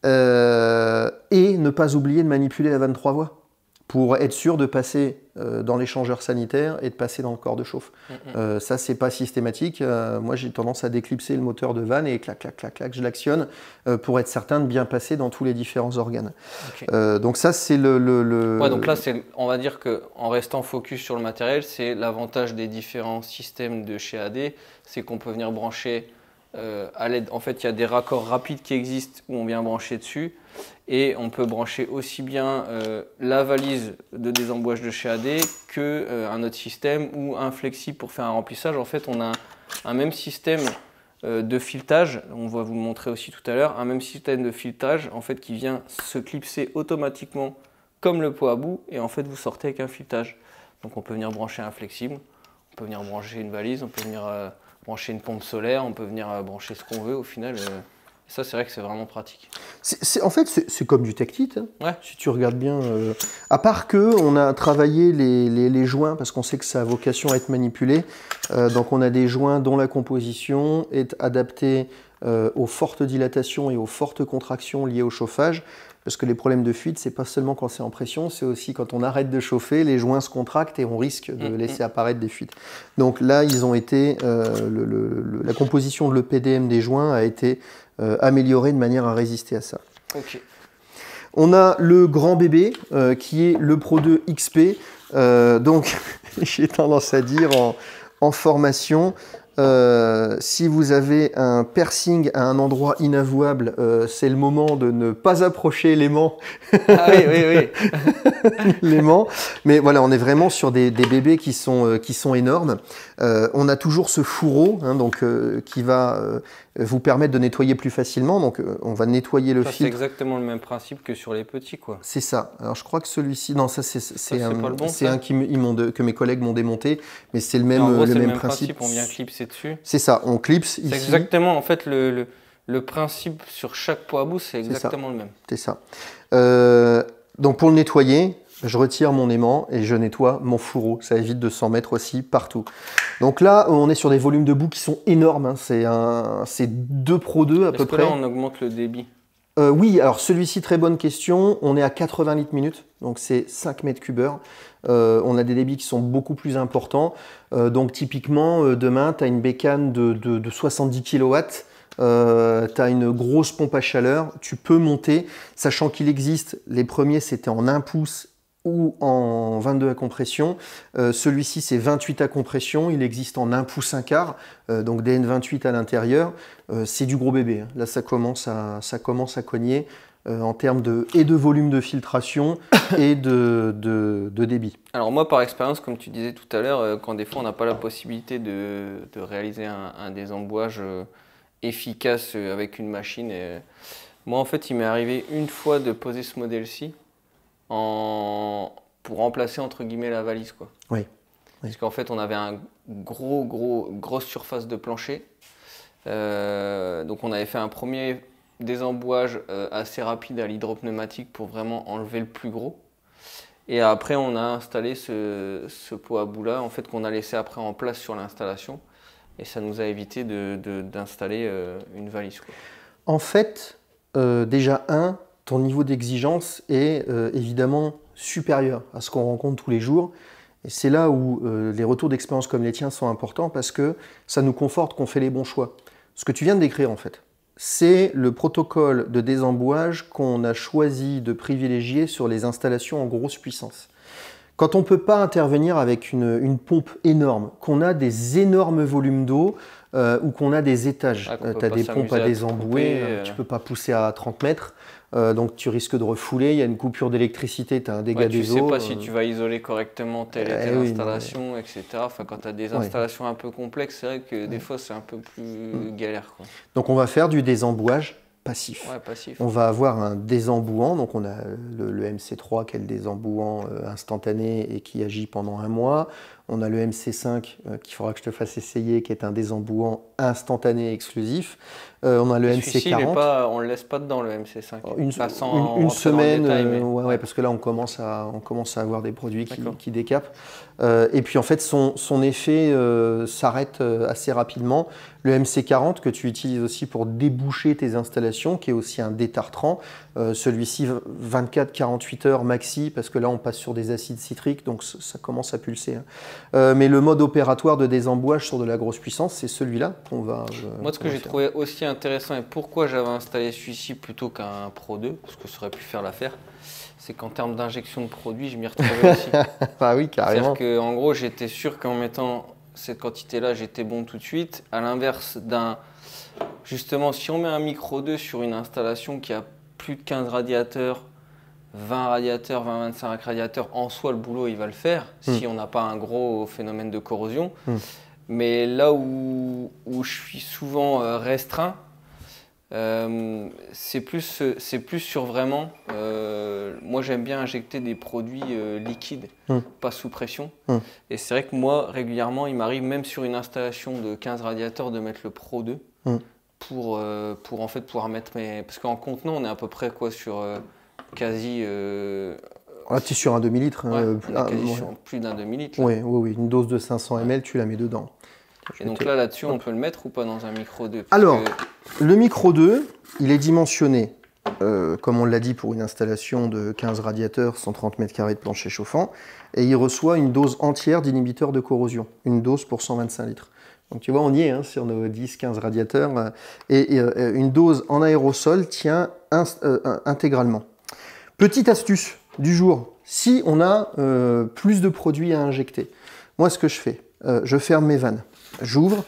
Euh, et ne pas oublier de manipuler la 23 voix pour être sûr de passer euh, dans l'échangeur sanitaire et de passer dans le corps de chauffe. Ça, mm, mm. Euh, ça, c'est pas systématique. Euh, moi, j'ai tendance à déclipser le moteur de vanne et clac, clac, clac, clac, je l'actionne euh, pour être certain de bien passer dans tous les différents organes. donc ça, c'est le, le, donc là, on va dire qu'en restant focus sur le matériel, c'est l'avantage des différents systèmes de chez AD, c'est qu'on peut venir brancher euh, à l'aide, en fait, il y a des raccords rapides qui existent où on vient brancher dessus. Et on peut brancher aussi bien euh, la valise de désembouage de chez AD que euh, un autre système ou un flexible pour faire un remplissage. En fait, on a un, même système de filetage, on va vous le montrer aussi tout à l'heure, un même système de filetage en fait qui vient se clipser automatiquement comme le pot à bout et en fait vous sortez avec un filetage. Donc on peut venir brancher un flexible, on peut venir brancher une valise, on peut venir brancher une pompe solaire, on peut venir euh, brancher ce qu'on veut au final. Euh, ça, c'est vrai que c'est vraiment pratique. en fait, c'est comme du tactite, hein. si tu regardes bien. Euh, à part que on a travaillé les, joints, parce qu'on sait que ça a vocation à être manipulé. donc on a des joints dont la composition est adaptée aux fortes dilatations et aux fortes contractions liées au chauffage. Parce que les problèmes de fuite, c'est pas seulement quand c'est en pression, c'est aussi quand on arrête de chauffer, les joints se contractent et on risque de mm, laisser mm. apparaître des fuites. Donc là, ils ont été, euh, la composition de le PDM des joints a été euh, améliorée de manière à résister à ça. On a le grand bébé euh, qui est le Pro 2 XP. donc, (laughs) j'ai tendance à dire en formation, euh, si vous avez un piercing à un endroit inavouable, euh, c'est le moment de ne pas approcher l'aimant. Ah oui, oui, oui. (laughs) l'aimant. Mais voilà, on est vraiment sur des, bébés qui sont, euh, qui sont énormes. Euh, on a toujours ce fourreau hein, donc, qui va euh, vous permettre de nettoyer plus facilement. Donc euh, on va nettoyer le fil. C'est exactement le même principe que sur les petits, quoi. C'est ça. Alors je crois que celui-ci, non, ça c'est c'est un, que mes collègues m'ont démonté, mais c'est le même principe. le, même principe. On vient clipser dessus. C'est ça. On clipse ici. Exactement. En fait, le, principe sur chaque poids à bout, c'est exactement le même. C'est ça. Euh, donc pour le nettoyer, je retire mon aimant et je nettoie mon fourreau. Ça évite de s'en mettre aussi partout. Donc là, euh, on est sur des volumes de boue qui sont énormes. Hein. C'est 2 Pro 2 à peu que près. Là, on augmente le débit. Euh, oui, alors celui-ci, très bonne question. On est à 80 litres minutes, donc c'est 5 mètres cubeurs. Euh, on a des débits qui sont beaucoup plus importants. Euh, donc typiquement, demain, tu as une bécane de, 70 kW. tu as une grosse pompe à chaleur, tu peux monter, sachant qu'il existe, les premiers c'était en 1 pouce ou en 22 à compression. Euh, celui-ci, c'est 28 à compression. Il existe en 1 pouce 1 quart, euh, donc DN 28 à l'intérieur. Euh, c'est du gros bébé. Hein. Là, ça commence à, ça commence à cogner en termes de, et de volume de filtration (coughs) et de, débit. Alors moi, par expérience, comme tu disais tout à l'heure, quand des fois on n'a pas la possibilité de, réaliser un, un désembouage efficace avec une machine, moi, en fait, il m'est arrivé une fois de poser ce modèle-ci pour remplacer entre guillemets la valise. Quoi. Oui. Parce qu'en fait, on avait un gros, gros, grosse surface de plancher. Euh, donc on avait fait un premier désembouage euh, assez rapide à l'hydropneumatique pour vraiment enlever le plus gros. Et après, on a installé ce, pot à bout là, en fait, qu'on a laissé après en place sur l'installation. Et ça nous a évité d'installer euh, une valise. En fait, déjà, un, ton niveau d'exigence est euh, évidemment supérieur à ce qu'on rencontre tous les jours. Et c'est là où euh, les retours d'expérience comme les tiens sont importants parce que ça nous conforte qu'on fait les bons choix. Ce que tu viens de décrire en fait, c'est le protocole de désembouage qu'on a choisi de privilégier sur les installations en grosse puissance. Quand on ne peut pas intervenir avec une, pompe énorme, qu'on a des énormes volumes d'eau euh, ou qu'on a des étages, tu as des pompes à, désembouer, tu tu peux pas pousser à 30 mètres. Euh, donc tu risques de refouler, il y a une coupure d'électricité, tu as un dégât du des eaux. Tu sais pas si euh. tu vas isoler correctement telle et eh installation, etc. Enfin, quand tu as des installations un peu complexes, c'est vrai que des fois c'est un peu plus mm. galère. Quoi. Donc on va faire du désembouage passif. On va avoir un désembouant, donc on a le, MC3 qui est le désembouant euh, instantané et qui agit pendant un mois. On a le MC5 qu'il faudra que je te fasse essayer, qui est un désembouant instantané exclusif. Euh, on a le, MC40. on ne le laisse pas dedans, le MC5. Une, une, une semaine, euh, ouais, parce que là, on commence à, on commence à avoir des produits qui, décapent. Euh, et puis, en fait, son, son effet s'arrête assez rapidement. Le MC40, que tu utilises aussi pour déboucher tes installations, qui est aussi un détartrant. Celui-ci, 24-48 heures maxi, parce que là, on passe sur des acides citriques, donc ça commence à pulser. Hein. mais le mode opératoire de désembouage sur de la grosse puissance, c'est celui-là qu'on va... Moi, ce que j'ai trouvé aussi un intéressant et pourquoi j'avais installé celui-ci plutôt qu'un Pro 2, parce que ça aurait pu faire l'affaire, c'est qu'en termes d'injection de produits je m'y retrouvais aussi. (laughs) bah oui, carrément. C'est-à-dire qu'en gros, j'étais sûr qu'en mettant cette quantité-là, j'étais bon tout de suite. À l'inverse d'un. Justement, si on met un micro 2 sur une installation qui a plus de 15 radiateurs, 20 radiateurs, 20-25 radiateurs, en soi, le boulot, il va le faire, hmm. si on n'a pas un gros phénomène de corrosion. Hmm. Mais là où, je suis souvent euh, restreint, euh, c'est plus, plus sur vraiment. Euh, moi, j'aime bien injecter des produits liquides, hum. pas sous pression. Hum. Et c'est vrai que moi, régulièrement, il m'arrive, même sur une installation de 15 radiateurs, de mettre le Pro 2 hum. pour, pour en fait pouvoir mettre mes. Parce qu'en contenant, on est à peu près quoi sur quasi ah, tu sur un demi-litre euh, ah, plus, d'un demi-litre. Oui, oui, Une dose de 500 ml, tu la mets dedans. Et donc là, là-dessus, on peut le mettre ou pas dans un micro 2 Alors, le micro 2, il est dimensionné, euh, comme on l'a dit, pour une installation de 15 radiateurs, 130 mètres carrés de plancher chauffant, et il reçoit une dose entière d'inhibiteur de corrosion, une dose pour 125 litres. Donc tu vois, on y est hein, sur nos 10-15 radiateurs, euh, et, une dose en aérosol tient intégralement. Petite astuce du jour, si on a euh, plus de produits à injecter, moi ce que je fais, euh, je ferme mes vannes, j'ouvre,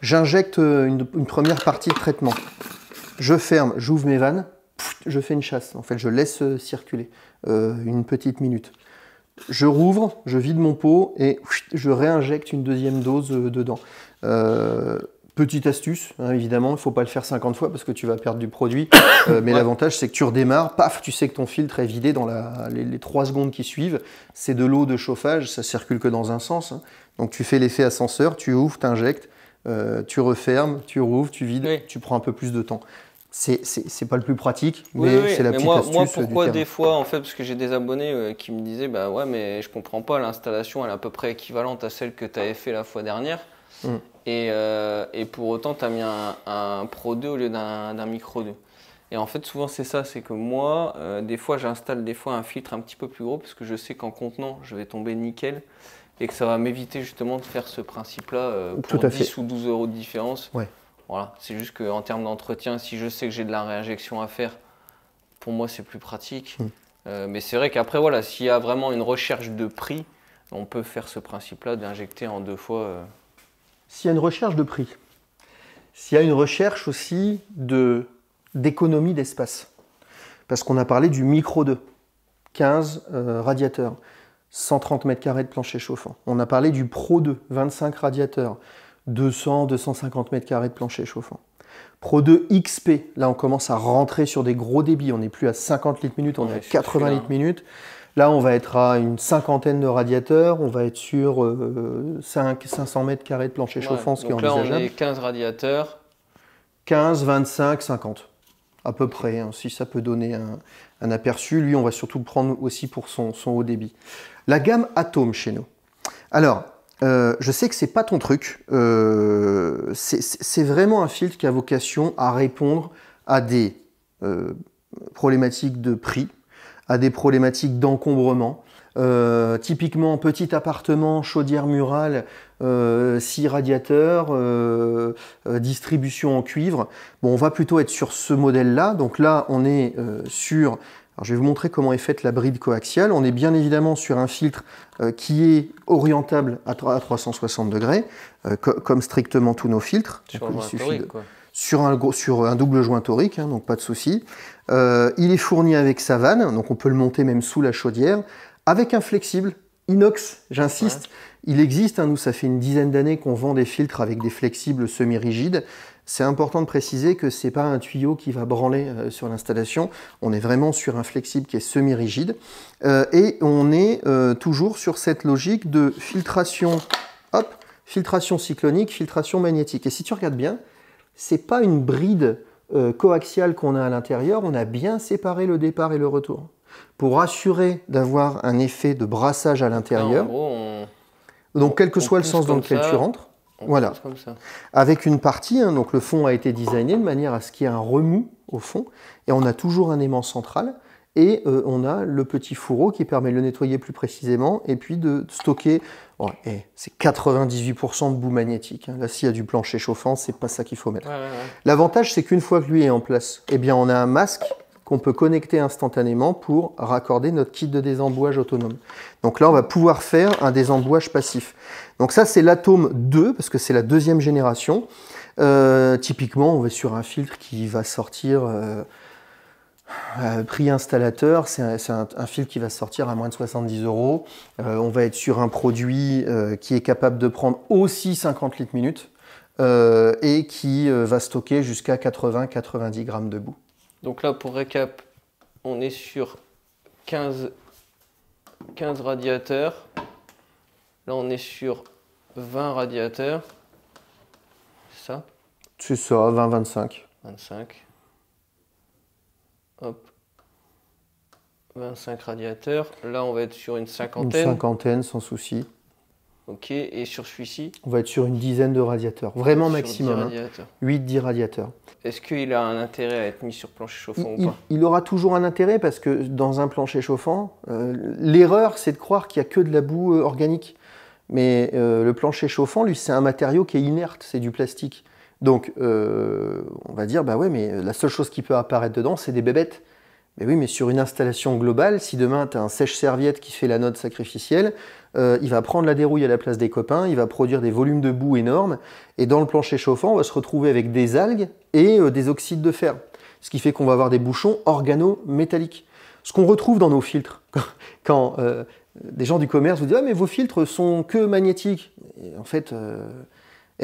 j'injecte euh, une, première partie de traitement, je ferme, j'ouvre mes vannes, je fais une chasse, en fait je laisse circuler une petite minute. Je rouvre, je vide mon pot et je réinjecte une deuxième dose dedans. Petite astuce, hein, évidemment, il ne faut pas le faire 50 fois parce que tu vas perdre du produit. (coughs) Euh, mais l'avantage, c'est que tu redémarres, paf, tu sais que ton filtre est vidé dans les, trois 3 secondes qui suivent. C'est de l'eau de chauffage, ça circule que dans un sens. Hein. Donc tu fais l'effet ascenseur, tu ouvres, tu injectes, euh, tu refermes, tu rouvres, tu vides, tu prends un peu plus de temps. C'est pas le plus pratique, mais c'est la petite moi, astuce moi pourquoi des fois, en fait, parce que j'ai des abonnés euh, qui me disaient Bah ouais, mais je comprends pas, l'installation elle est à peu près équivalente à celle que tu avais fait la fois dernière. Hum. Euh, et, pour autant, tu as mis un, Pro 2 au lieu d'un Micro 2. Et en fait, souvent, c'est ça c'est que moi, euh, des fois, j'installe des fois un filtre un petit peu plus gros parce que je sais qu'en contenant, je vais tomber nickel et que ça va m'éviter justement de faire ce principe-là euh, pour 10 ou 12 euros de différence. Voilà, c'est juste qu'en termes d'entretien, si je sais que j'ai de la réinjection à faire, pour moi, c'est plus pratique. Mm. mais c'est vrai qu'après, voilà, s'il y a vraiment une recherche de prix, on peut faire ce principe-là d'injecter en deux fois s'il y a une recherche de prix, s'il y a une recherche aussi de, d'économie d'espace, parce qu'on a parlé du micro 2, 15 euh, radiateurs, 130 mètres carrés de plancher chauffant. On a parlé du Pro 2, 25 radiateurs, 200, 250 mètres carrés de plancher chauffant. Pro 2 XP, là on commence à rentrer sur des gros débits, on n'est plus à 50 litres minutes, on est à 80 litres minutes. Là, on va être à une cinquantaine de radiateurs, on va être sur 500 euh, mètres carrés de plancher chauffant, ce qui est Là, on est 15 radiateurs. 15, 25, 50, à peu près, hein, si ça peut donner un, aperçu. Lui, on va surtout le prendre aussi pour son, haut débit. La gamme Atome chez nous. Alors, euh, je sais que c'est pas ton truc. Euh, c'est vraiment un filtre qui a vocation à répondre à des problématiques de prix, à des problématiques d'encombrement. Euh, typiquement, petit appartement, chaudière murale, euh, six radiateurs, euh, distribution en cuivre. Bon, on va plutôt être sur ce modèle-là. Donc là, on est sur alors, je vais vous montrer comment est faite la bride coaxiale. On est bien évidemment sur un filtre qui est orientable à, 360 degrés, comme strictement tous nos filtres sur un, double joint torique, hein, donc pas de souci. Euh, il est fourni avec sa vanne, donc on peut le monter même sous la chaudière, avec un flexible inox, j'insiste. Il existe, hein, nous ça fait une dizaine d'années qu'on vend des filtres avec des flexibles semi-rigides. C'est important de préciser que ce n'est pas un tuyau qui va branler euh, sur l'installation. On est vraiment sur un flexible qui est semi-rigide. Euh, et on est toujours sur cette logique de filtration, hop, filtration cyclonique, filtration magnétique. Et si tu regardes bien, c'est pas une bride euh, coaxiale qu'on a à l'intérieur, on a bien séparé le départ et le retour. Pour assurer d'avoir un effet de brassage à l'intérieur, ah, donc quel que soit le sens dans lequel tu rentres, voilà, avec une partie, hein, donc le fond a été designé de manière à ce qu'il y ait un remous au fond, et on a toujours un aimant central, et euh, on a le petit fourreau qui permet de le nettoyer plus précisément, et puis de stocker eh, c'est 98% de bout magnétique. Hein. Là, s'il y a du plancher chauffant, c'est pas ça qu'il faut mettre. L'avantage, c'est qu'une fois que lui est en place, eh bien, on a un masque qu'on peut connecter instantanément pour raccorder notre kit de désembouage autonome. Donc là, on va pouvoir faire un désembouage passif. Donc ça, c'est l'Atome 2, parce que c'est la deuxième génération. Euh, typiquement, on va sur un filtre qui va sortir... Euh, euh, prix installateur, c'est un, fil qui va sortir à moins de 70 euros. Euh, on va être sur un produit euh, qui est capable de prendre aussi 50 litres minutes et qui va stocker jusqu'à 80-90 grammes de boue. Donc là, pour récap, on est sur 15, 15 radiateurs. Là, on est sur 20 radiateurs. C'est ça C'est ça, 20-25. 25. 25 radiateurs. Là, on va être sur une cinquantaine. Une cinquantaine, sans souci. Ok, et sur celui-ci On va être sur une dizaine de radiateurs, vraiment maximum. 8-10 hein. radiateurs. Est-ce qu'il a un intérêt à être mis sur plancher chauffant il, ou pas il, aura toujours un intérêt parce que dans un plancher chauffant, euh, l'erreur c'est de croire qu'il n'y a que de la boue euh, organique. Mais euh, le plancher chauffant, lui, c'est un matériau qui est inerte, c'est du plastique. Donc, euh, on va dire, bah ouais, mais la seule chose qui peut apparaître dedans, c'est des bébêtes. Mais oui, mais sur une installation globale, si demain tu as un sèche-serviette qui fait la note sacrificielle, euh, il va prendre la dérouille à la place des copains, il va produire des volumes de boue énormes, et dans le plancher chauffant, on va se retrouver avec des algues et euh, des oxydes de fer. Ce qui fait qu'on va avoir des bouchons organométalliques. Ce qu'on retrouve dans nos filtres. (laughs) Quand des gens du commerce vous disent Ah, mais vos filtres sont que magnétiques. en fait,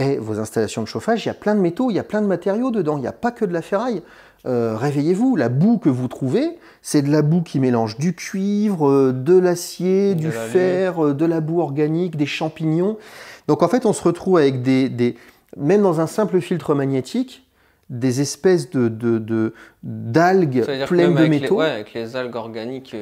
et vos installations de chauffage, il y a plein de métaux, il y a plein de matériaux dedans, il n'y a pas que de la ferraille. Euh, réveillez-vous, la boue que vous trouvez, c'est de la boue qui mélange du cuivre, euh, de l'acier, du fer, euh, de la boue organique, des champignons. Donc en fait, on se retrouve avec des, même dans un simple filtre magnétique, des espèces de d'algues pleines de métaux. avec les algues organiques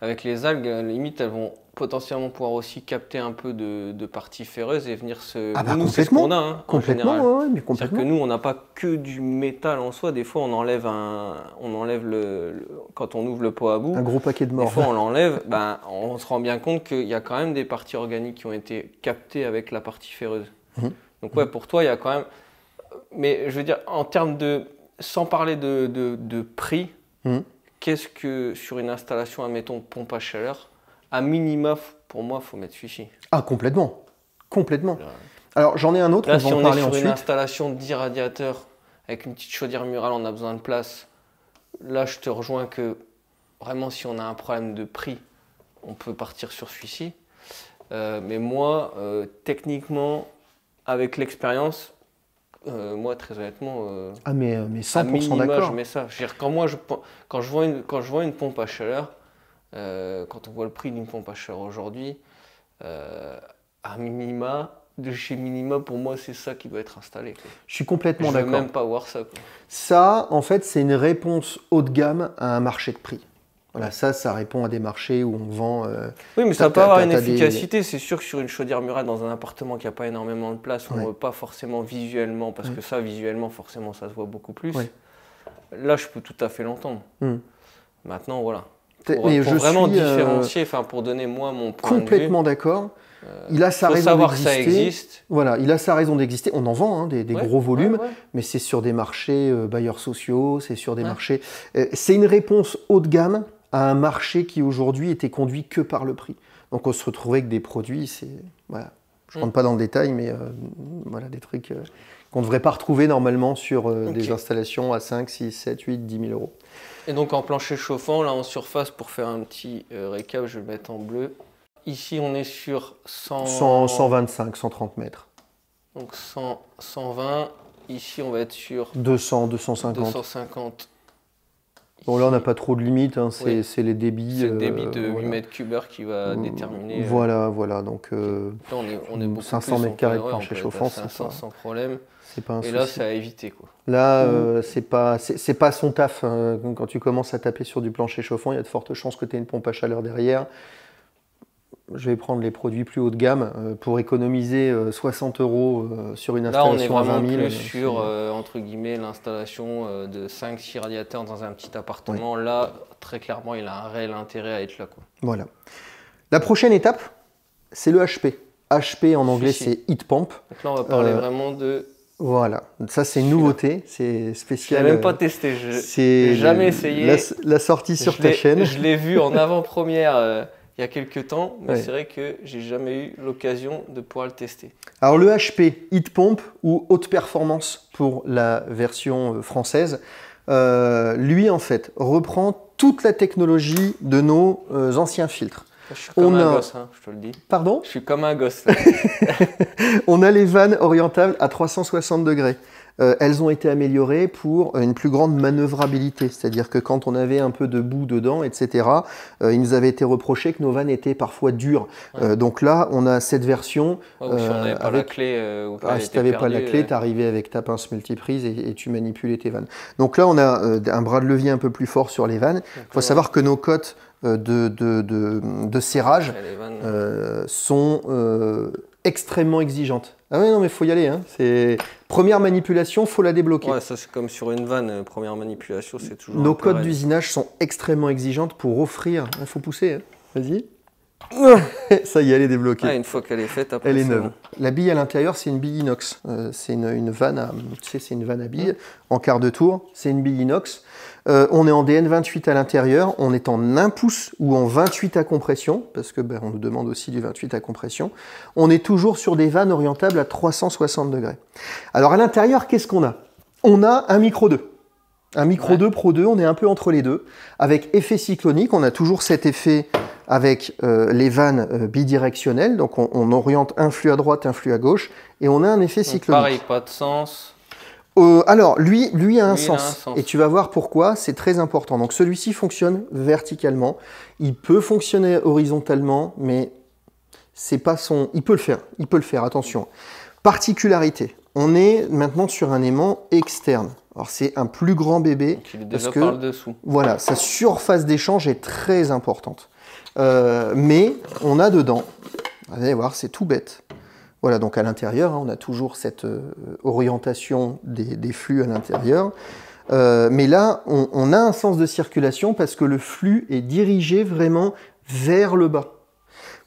avec les algues, à euh, limite, elles vont potentiellement pouvoir aussi capter un peu de, de parties ferreuses et venir se. Ah bah nous, c'est ce qu'on a. Hein, complètement, ouais, mais complètement. C'est-à-dire que nous, on n'a pas que du métal en soi. Des fois, on enlève un, on enlève le, quand on ouvre le pot à bout. Un gros paquet de morts. Des fois, on (laughs) l'enlève. ben, on se rend bien compte qu'il y a quand même des parties organiques qui ont été captées avec la partie ferreuse. Mhm. Donc ouais, pour toi, il y a quand même. Mais je veux dire, en termes de, sans parler de, prix. Mhm qu'est-ce que sur une installation, admettons, pompe à chaleur, à minima, pour moi, faut mettre celui-ci. Ah, complètement. Complètement. Alors, j'en ai un autre, on si on sur une installation de avec une petite chaudière murale, on a besoin de place. Là, je te rejoins que vraiment, si on a un problème de prix, on peut partir sur celui-ci. Euh, mais moi, euh, techniquement, avec l'expérience, euh, moi, très honnêtement. Euh, ah, mais, euh, Je mets ça. quand, je, vois une, quand je vois une pompe à chaleur, quand on voit le prix d'une pompe à chaleur aujourd'hui, à minima, de chez minima, pour moi, c'est ça qui doit être installé. Je suis complètement d'accord. Je ne même pas voir ça. Ça, en fait, c'est une réponse haut de gamme à un marché de prix. Voilà, ça, ça répond à des marchés où on vend. Euh, oui, mais ça peut avoir une efficacité. C'est sûr que sur une chaudière murale dans un appartement qui n'a pas énormément de place, on ne voit pas forcément visuellement, parce mm. que ça, visuellement, forcément, ça se voit beaucoup plus. Là, je peux tout à fait l'entendre. Mm. Maintenant, voilà. Pour, vraiment euh, différencier, enfin, pour donner moi mon point de vue... Complètement d'accord. Euh, il a sa raison savoir que ça existe. Voilà, il a sa raison d'exister. On en vend hein, des, gros volumes, mais c'est sur des marchés bailleurs sociaux, c'est sur des marchés. c'est une réponse haut de gamme à un marché qui aujourd'hui était conduit que par le prix. Donc on se retrouvait avec des produits, c'est voilà. Je ne rentre mm. pas dans le détail, mais euh, voilà des trucs euh, qu'on ne devrait pas retrouver normalement sur euh, des installations à 5, 6, 7, 8, 10 000 euros. Et donc en plancher chauffant, là en surface, pour faire un petit récap, je vais le mettre en bleu. Ici, on est sur 100... 125, 130 mètres. Donc 100, 120. Ici, on va être sur 200, 250. 250 Bon, là, on n'a pas trop de limites, hein. c'est les débits. C'est le euh, débit de 8 mètres mètres qui va hum, déterminer. Euh, voilà, voilà. Donc, 500 euh, mètres carrés de plancher chauffant, c'est Sans problème. Pas un et là, c'est à éviter. Quoi. Là, c'est pas, c'est pas son taf. Hein. Quand tu commences à taper sur du plancher chauffant, il y a de fortes chances que tu aies une pompe à chaleur derrière je vais prendre les produits plus haut de gamme euh, pour économiser 60 euh, euros euh, sur une installation Là, on est vraiment à Plus sur entre guillemets l'installation de 5-6 radiateurs dans un petit appartement. Là, très clairement, il a un réel intérêt à être là. Quoi. Voilà. La prochaine étape, c'est le HP. HP en anglais, c'est heat pump. Donc là, on va parler vraiment de voilà, ça c'est une nouveauté, c'est spécial. Je l'ai même pas testé, je n'ai jamais essayé. La, sortie sur ta chaîne. Je l'ai vu en (laughs) avant-première il y a quelques temps, mais c'est vrai que j'ai jamais eu l'occasion de pouvoir le tester. Alors le HP Heat Pump ou haute performance pour la version euh, française, euh, lui en fait reprend toute la technologie de nos euh, anciens filtres. Je suis comme un gosse, hein, je te le dis. Pardon Je suis comme un gosse. (laughs) on a les vannes orientables à 360 degrés. Euh, elles ont été améliorées pour une plus grande manœuvrabilité. C'est-à-dire que quand on avait un peu de boue dedans, etc., euh, il nous avait été reproché que nos vannes étaient parfois dures. Euh, donc là, on a cette version. si la clé. Ou ah, si tu n'avais pas la clé, tu ah, arrivais avec ta pince multiprise et, tu manipulais tes vannes. Donc là, on a un bras de levier un peu plus fort sur les vannes. Il faut savoir que nos cotes de, de, serrage sont extrêmement exigeante. Ah ouais, non, mais faut y aller. Hein. C'est première manipulation, faut la débloquer. ça c'est comme sur une vanne. Euh, première manipulation, c'est toujours. Nos codes d'usinage sont extrêmement exigeantes pour offrir. Il ah, faut pousser. Hein. Vas-y. (laughs) Ça y est, elle est débloquée. Ah, une fois qu'elle est faite, après. Elle est, neuve. La bille à l'intérieur, c'est une bille inox. Euh, c'est une, vanne à, tu sais, c'est une vanne à bille en quart de tour. C'est une bille inox. Euh, on est en DN28 à l'intérieur. On est en 1 pouce ou en 28 à compression parce que ben, on nous demande aussi du 28 à compression. On est toujours sur des vannes orientables à 360 degrés. Alors à l'intérieur, qu'est-ce qu'on a On a un micro 2. Un micro 2 Pro 2, on est un peu entre les deux. Avec effet cyclonique, on a toujours cet effet avec euh, les vannes euh, bidirectionnelles, donc on, oriente un flux à droite, un flux à gauche, et on a un effet cyclonique. pareil, pas de sens. Euh, alors, lui, lui, a, un sens, et tu vas voir pourquoi, c'est très important. Donc celui-ci fonctionne verticalement, il peut fonctionner horizontalement, mais c'est pas son... Il peut le faire, il peut le faire, attention. Particularité, on est maintenant sur un aimant externe. Alors c'est un plus grand bébé, parce que dessous. voilà, sa surface d'échange est très importante. Euh, mais on a dedans, vous allez voir, c'est tout bête. Voilà, donc à l'intérieur, hein, on a toujours cette euh, orientation des, flux à l'intérieur. Euh, mais là, on, a un sens de circulation parce que le flux est dirigé vraiment vers le bas.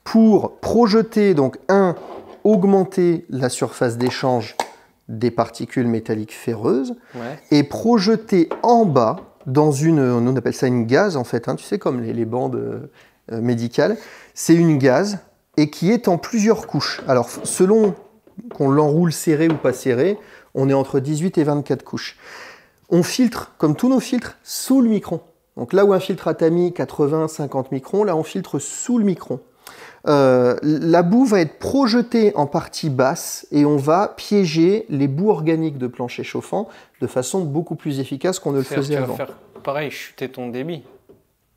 Pour projeter, donc, un, augmenter la surface d'échange des particules métalliques ferreuses et projeter en bas dans une, on appelle ça une gaz en fait, hein, tu sais, comme les bandes euh, médical, c'est une gaze et qui est en plusieurs couches. Alors selon qu'on l'enroule serré ou pas serré, on est entre 18 et 24 couches. On filtre, comme tous nos filtres, sous le micron. Donc là où un filtre à tamis 80-50 microns, là on filtre sous le micron. Euh, la boue va être projetée en partie basse et on va piéger les bouts organiques de plancher chauffant de façon beaucoup plus efficace qu'on ne le faisait avant. pareil, chuter ton débit.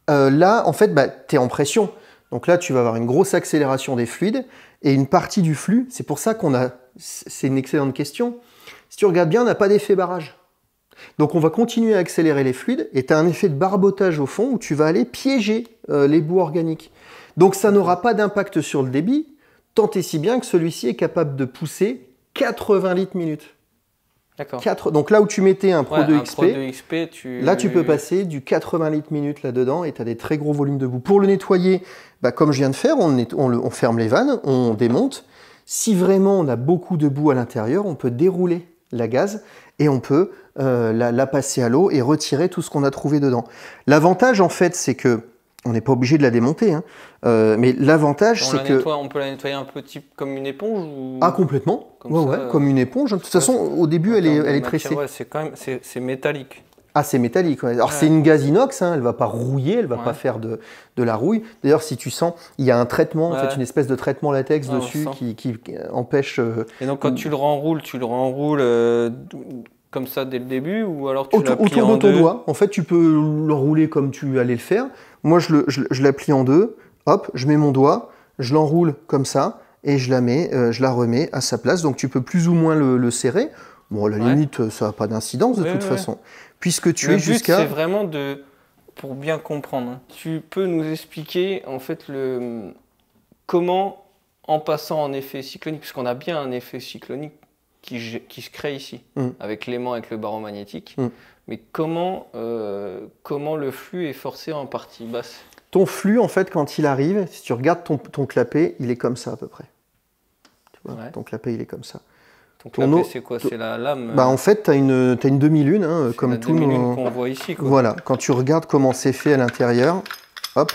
Euh, là, en fait, bah, tu es en pression. Donc là, tu vas avoir une grosse accélération des fluides et une partie du flux. C'est pour ça qu'on a. C'est une excellente question. Si tu regardes bien, on n'a pas d'effet barrage. Donc on va continuer à accélérer les fluides et tu as un effet de barbotage au fond où tu vas aller piéger euh, les bouts organiques. Donc ça n'aura pas d'impact sur le débit, tant et si bien que celui-ci est capable de pousser 80 litres minutes donc là où tu mettais un Pro, XP, là tu peux passer du 80 litres minute là-dedans et tu as des très gros volumes de boue. Pour le nettoyer, bah, comme je viens de faire, on, ferme les vannes, on démonte. Si vraiment on a beaucoup de boue à l'intérieur, on peut dérouler la gaz et on peut euh, la, la, passer à l'eau et retirer tout ce qu'on a trouvé dedans. L'avantage en fait, c'est que on n'est pas obligé de la démonter. Hein. Euh, mais l'avantage, c'est que. on peut la nettoyer un peu type comme une éponge ou... Ah, complètement. Comme, euh, comme une éponge. Hein. De toute façon, au début, elle est, elle est pressée. c'est quand même c'est métallique. Ah, c'est métallique. Alors, c'est une gaz inox, hein. elle ne va pas rouiller, elle ne va pas faire de, de la rouille. D'ailleurs, si tu sens, il y a un traitement, en fait, une espèce de traitement latex dessus qui, qui, euh, empêche. Et donc, quand tu le renroules, tu le renroules comme ça dès le début ou alors tu autour, autour de ton doigt. En fait, tu peux le rouler comme tu allais le faire moi, je, le, la plie en deux, hop, je mets mon doigt, je l'enroule comme ça, et je la mets, euh, je la remets à sa place. Donc tu peux plus ou moins le, serrer. Bon, à la limite, euh, ça n'a pas d'incidence de toute façon. Puisque tu es jusqu'à. C'est vraiment de. Pour bien comprendre, hein, tu peux nous expliquer en fait le comment, en passant en effet cyclonique, puisqu'on a bien un effet cyclonique qui, se crée ici, mm. avec l'aimant, avec le barreau magnétique. Mm. Mais comment, euh, comment le flux est forcé en partie basse Ton flux, en fait, quand il arrive, si tu regardes ton, ton clapet, il est comme ça à peu près. Tu vois, Ton clapet, il est comme ça. Ton c'est quoi C'est la lame bah, euh En fait, tu as une, demi-lune, hein, comme tout. demi-lune voit ici. Voilà, quand tu regardes comment c'est fait à l'intérieur, hop,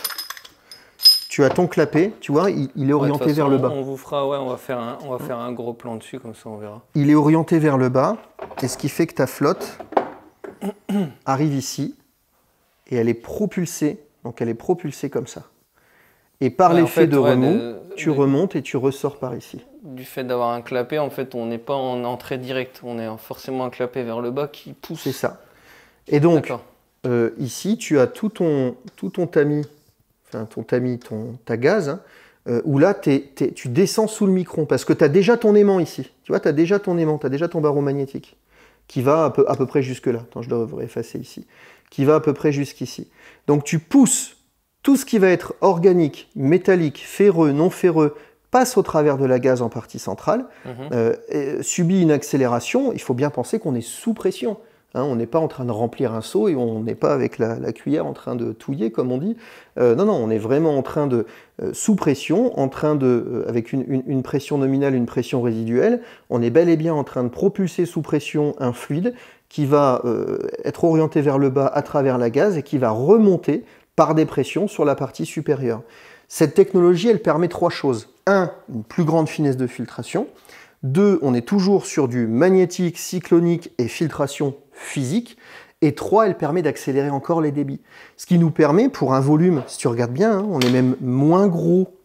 tu as ton clapet, tu vois, il, est orienté vers le bas. On vous fera, ouais, on va faire un, on va faire un gros plan dessus, comme ça on verra. Il est orienté vers le bas, et ce qui fait que ta flotte (clears throat) arrive ici, et elle est propulsée, donc elle est propulsée comme ça. Et par l'effet de remous, tu remontes et tu ressors par ici. Du fait d'avoir un clapet, en fait, on n'est pas en entrée directe, on est forcément un clapet vers le bas qui pousse. C'est ça. Et donc, euh, ici, tu as tout ton, tout ton tamis Hein, ton tamis, ton, ta gaz, hein, euh, où là, tu descends sous le micron, parce que tu as déjà ton aimant ici. Tu vois, tu as déjà ton aimant, tu as déjà ton barreau magnétique qui va à peu, près jusque-là. Attends, je devrais effacer ici. Qui va à peu près jusqu'ici. Donc tu pousses tout ce qui va être organique, métallique, ferreux, non ferreux, passe au travers de la gaz en partie centrale, mhm. euh, euh, subit une accélération. Il faut bien penser qu'on est sous pression. Hein, on n'est pas en train de remplir un seau et on n'est pas avec la, cuillère en train de touiller, comme on dit. Euh, non, non, on est vraiment en train de, euh, sous pression, en train de, euh, avec une, pression nominale, une pression résiduelle, on est bel et bien en train de propulser sous pression un fluide qui va être orienté vers le bas à travers la gaze et qui va remonter par des pressions sur la partie supérieure. Cette technologie, elle permet trois choses. Un, une plus grande finesse de filtration. Deux, on est toujours sur du magnétique, cyclonique et filtration physique. Et 3, elle permet d'accélérer encore les débits. Ce qui nous permet, pour un volume, si tu regardes bien, hein, on est même moins gros.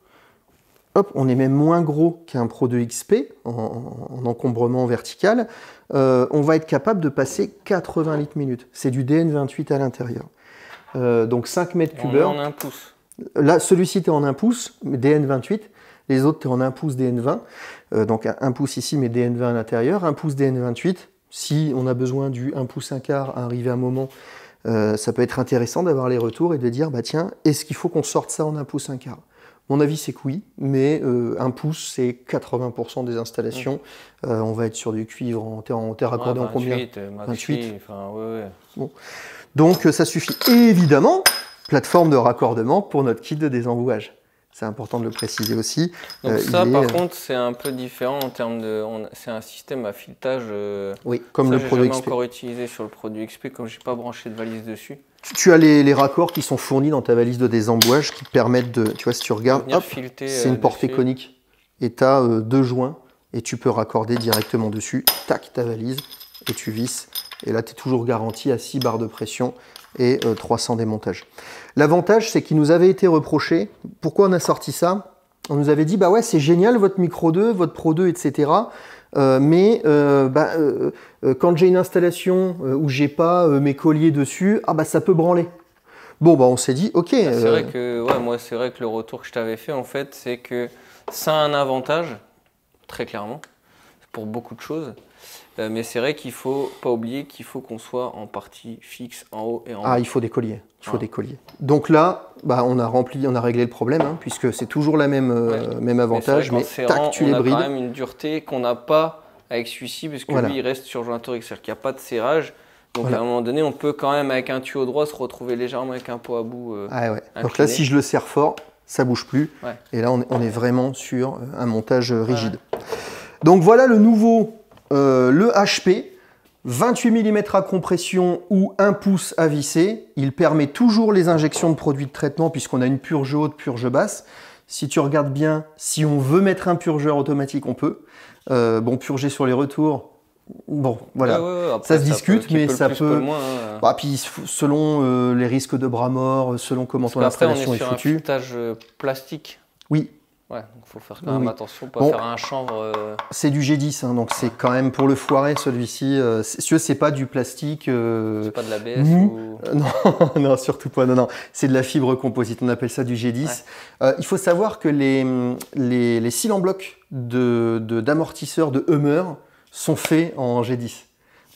Hop, on est même moins gros qu'un Pro 2 XP en, encombrement vertical. Euh, on va être capable de passer 80 litres minutes, C'est du DN28 à l'intérieur. Euh, donc 5 mètres cubes. pouce. Là, celui-ci, tu en un pouce, DN28. Les autres, tu es en un pouce DN20. Euh, donc un pouce ici, mais DN20 à l'intérieur. un pouce DN28. Si on a besoin du 1 pouce 1 quart à arriver à un moment, euh, ça peut être intéressant d'avoir les retours et de dire, bah tiens, est-ce qu'il faut qu'on sorte ça en 1 pouce 1 quart mon avis, c'est que oui, mais 1 euh, pouce, c'est 80% des installations. Mmh. Euh, on va être sur du cuivre en terre, en terre en combien 28. Donc, ça suffit évidemment, plateforme de raccordement pour notre kit de désenrouage. C'est important de le préciser aussi. Donc euh, ça, par euh, contre, c'est un peu différent en termes de, c'est un système à filetage. Euh, oui, comme le produit XP. encore utilisé sur le produit XP, comme j'ai pas branché de valise dessus. Tu, as les, raccords qui sont fournis dans ta valise de désembouage qui permettent de, tu vois, si tu regardes, c'est une portée conique. Et tu as deux joints et tu peux raccorder directement dessus. Tac, ta valise et tu vises. Et là, tu es toujours garanti à 6 barres de pression et 300 euh, démontages. L'avantage, c'est qu'il nous avait été reproché. Pourquoi on a sorti ça On nous avait dit, bah ouais, c'est génial votre Micro 2, votre Pro 2, etc. Euh, mais euh, bah, quand j'ai une installation où j'ai pas mes colliers dessus, ah bah ça peut branler. Bon bah on s'est dit ok. Ah, c'est vrai que moi c'est vrai que le retour que je t'avais fait en fait c'est que ça a un avantage très clairement pour beaucoup de choses, euh, mais c'est vrai qu'il faut pas oublier qu'il faut qu'on soit en partie fixe en haut et en bas. Ah, il faut des colliers. Il faut des colliers. Donc là, bah, on a rempli, on a réglé le problème, hein, puisque c'est toujours la même, euh, même avantage, mais, tac, tu les brides. On a quand même une dureté qu'on n'a pas avec celui-ci, parce que lui, il reste sur torique, c'est-à-dire qu'il n'y a pas de serrage. Donc à un moment donné, on peut quand même, avec un tuyau droit, se retrouver légèrement avec un pot à bout. Euh, ah ouais. Donc là, si je le serre fort, ça bouge plus. Et là, on est, vraiment sur un montage rigide. Donc voilà le nouveau euh, le HP, 28 mm à compression ou 1 pouce à visser, il permet toujours les injections de produits de traitement puisqu'on a une purge haute, purge basse. Si tu regardes bien, si on veut mettre un purgeur automatique, on peut. Euh, bon, purger sur les retours, Bon, voilà. Ah ça se discute, mais ça peut. puis selon les risques de bras morts, selon comment ton installation est, est, foutue. un euh, plastique. Oui, Ouais, donc il faut faire quand même attention, pas faire un chanvre. Euh. C'est du G10, hein, donc c'est quand même pour le foirer celui-ci. Euh, c'est pas du plastique. Euh, c'est pas de la mmh. ou... Euh, non, (laughs) non, surtout pas. Non, non, c'est de la fibre composite. On appelle ça du G10. il faut savoir que les, les, les d'amortisseurs de, de Hummer sont faits en G10.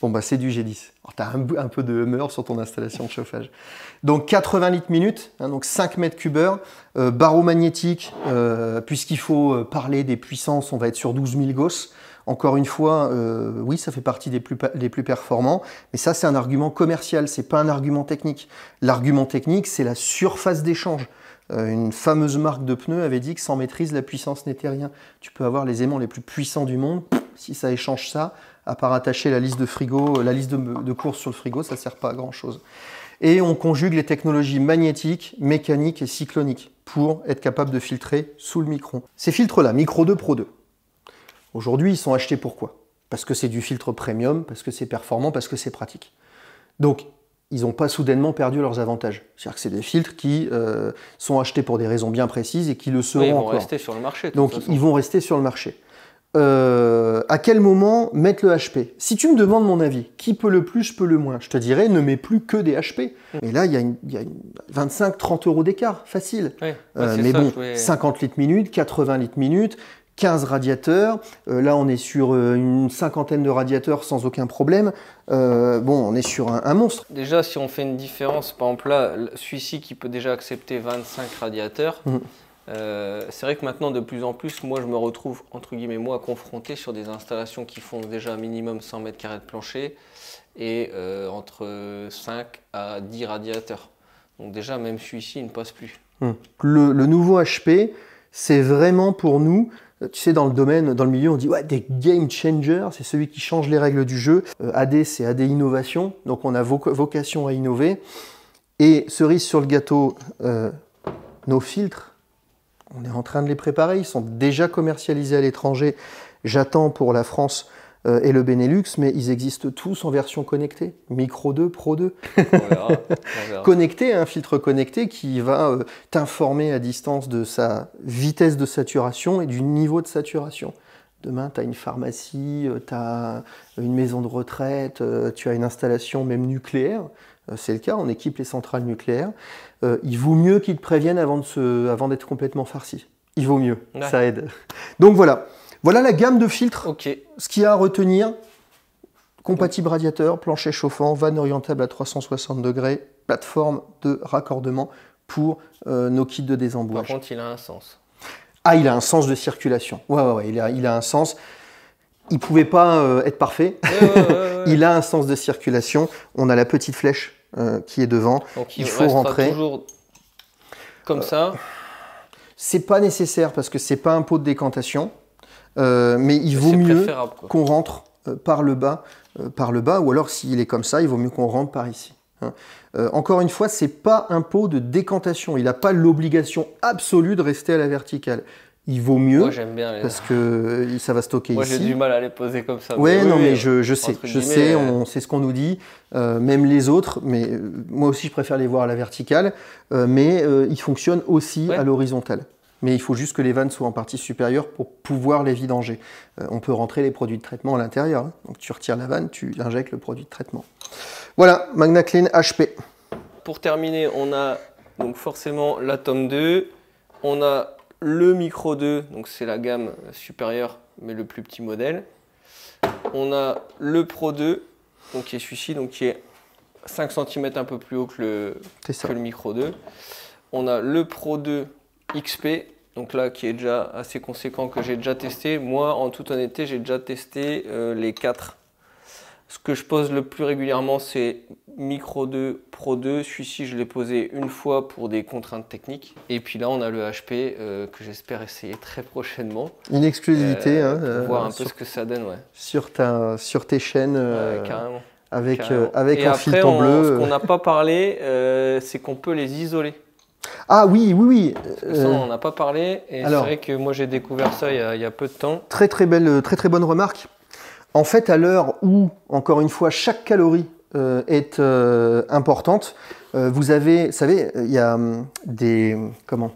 Bon, bah, c'est du G10. Alors, tu as un, peu de humeur sur ton installation de chauffage. Donc, 80 litres minutes, hein, donc 5 mètres cubes heure, barreau magnétique, euh, puisqu'il faut euh, parler des puissances, on va être sur 12 000 gosses. Encore une fois, euh, oui, ça fait partie des plus, des plus performants, mais ça, c'est un argument commercial, c'est pas un argument technique. L'argument technique, c'est la surface d'échange une fameuse marque de pneus avait dit que sans maîtrise, la puissance n'était rien. Tu peux avoir les aimants les plus puissants du monde, si ça échange ça, à part attacher la liste de frigo, euh, la liste de, courses sur le frigo, ça ne sert pas à grand chose. Et on conjugue les technologies magnétiques, mécaniques et cycloniques pour être capable de filtrer sous le micron. Ces filtres-là, micro 2, pro 2, aujourd'hui ils sont achetés pourquoi Parce que c'est du filtre premium, parce que c'est performant, parce que c'est pratique. Donc ils n'ont pas soudainement perdu leurs avantages. C'est-à-dire que c'est des filtres qui euh, sont achetés pour des raisons bien précises et qui le seront oui, ils vont rester sur le marché. Donc ils vont rester sur le marché. Euh, à quel moment mettre le HP Si tu me demandes mon avis, qui peut le plus, je peux le moins, je te dirais ne mets plus que des HP. Mmh. Et là, il y a, 25, 30 euros d'écart, facile. Euh, mais bon, 50 litres minutes, 80 litres minutes, 15 radiateurs. Euh, là, on est sur une cinquantaine de radiateurs sans aucun problème. bon, on est sur un, monstre. Déjà, si on fait une différence, par exemple là, celui-ci qui peut déjà accepter 25 radiateurs, mmh. Euh, c'est vrai que maintenant, de plus en plus, moi, je me retrouve, entre guillemets, moi, confronté sur des installations qui font déjà minimum 100 mètres carrés de plancher et euh, entre 5 à 10 radiateurs. Donc déjà, même celui-ci, il ne passe plus. Hmm. Le, nouveau HP, c'est vraiment pour nous, tu sais, dans le domaine, dans le milieu, on dit ouais, des game changers, c'est celui qui change les règles du jeu. Euh, AD, c'est AD innovation, donc on a vocation à innover. Et cerise sur le gâteau, nos filtres on est en train de les préparer, ils sont déjà commercialisés à l'étranger. J'attends pour la France euh, et le Benelux, mais ils existent tous en version connectée, Micro 2, Pro 2. (laughs) connecté, un filtre connecté qui va euh, t'informer à distance de sa vitesse de saturation et du niveau de saturation. Demain, tu as une pharmacie, euh, tu as une maison de retraite, tu as une installation même nucléaire. Euh, c'est le cas, on équipe les centrales nucléaires. Euh, il vaut mieux qu'ils te préviennent avant, de avant d'être complètement farci. Il vaut mieux, ça aide. Donc voilà, voilà la gamme de filtres. Ce qu'il y a à retenir, compatible radiateur, plancher chauffant, vanne orientable à 360 degrés, plateforme de raccordement pour euh, nos kits de désembouage. Par contre, il a un sens. Ah, il a un sens de circulation. Ouais, ouais, il a, il a un sens. Il pouvait pas être parfait. (laughs) il a un sens de circulation. On a la petite flèche euh, qui est devant. il, faut rentrer. toujours comme ça. C'est pas nécessaire parce que c'est pas un pot de décantation, euh, mais il vaut mieux qu'on rentre euh, par le bas, par le bas, ou alors s'il est comme ça, il vaut mieux qu'on rentre par ici. Hein. encore une fois, c'est pas un pot de décantation. Il n'a pas l'obligation absolue de rester à la verticale il vaut mieux. Parce que euh, ça va stocker ici. Moi, j'ai du mal à les poser comme ça. Oui, non, mais je, sais. Je sais, euh, on sait ce qu'on nous dit. Euh, même les autres, mais moi aussi, je préfère les voir à la verticale. mais ils fonctionnent aussi à l'horizontale. Mais il faut juste que les vannes soient en partie supérieure pour pouvoir les vidanger. on peut rentrer les produits de traitement à l'intérieur. Hein. Donc, tu retires la vanne, tu injectes le produit de traitement. Voilà, MagnaClean HP. Pour terminer, on a donc forcément la 2. On a le Micro 2, donc c'est la gamme supérieure, mais le plus petit modèle. On a le Pro 2, donc qui est celui-ci, donc qui est 5 cm un peu plus haut que le, que le Micro 2. On a le Pro 2 XP, donc là qui est déjà assez conséquent, que j'ai déjà testé. Moi, en toute honnêteté, j'ai déjà testé euh, les 4 ce que je pose le plus régulièrement, c'est Micro 2, Pro 2. Celui-ci, je l'ai posé une fois pour des contraintes techniques. Et puis là, on a le HP euh, que j'espère essayer très prochainement. Une exclusivité. Euh, hein, euh, voir un peu ce que ça donne, ouais. Sur, ta, sur tes chaînes. carrément. Avec, avec un après, filtre bleu. Ce qu'on n'a pas parlé, c'est qu'on peut les isoler. Ah oui, oui, oui. on n'en a pas parlé. Et c'est vrai que moi, j'ai découvert ça il y, a, y, a, peu de temps. Très, très belle, très, très bonne remarque. En fait, à l'heure où, encore une fois, chaque calorie euh, est euh, importante, euh, vous avez, vous savez, il y a hum, des, comment,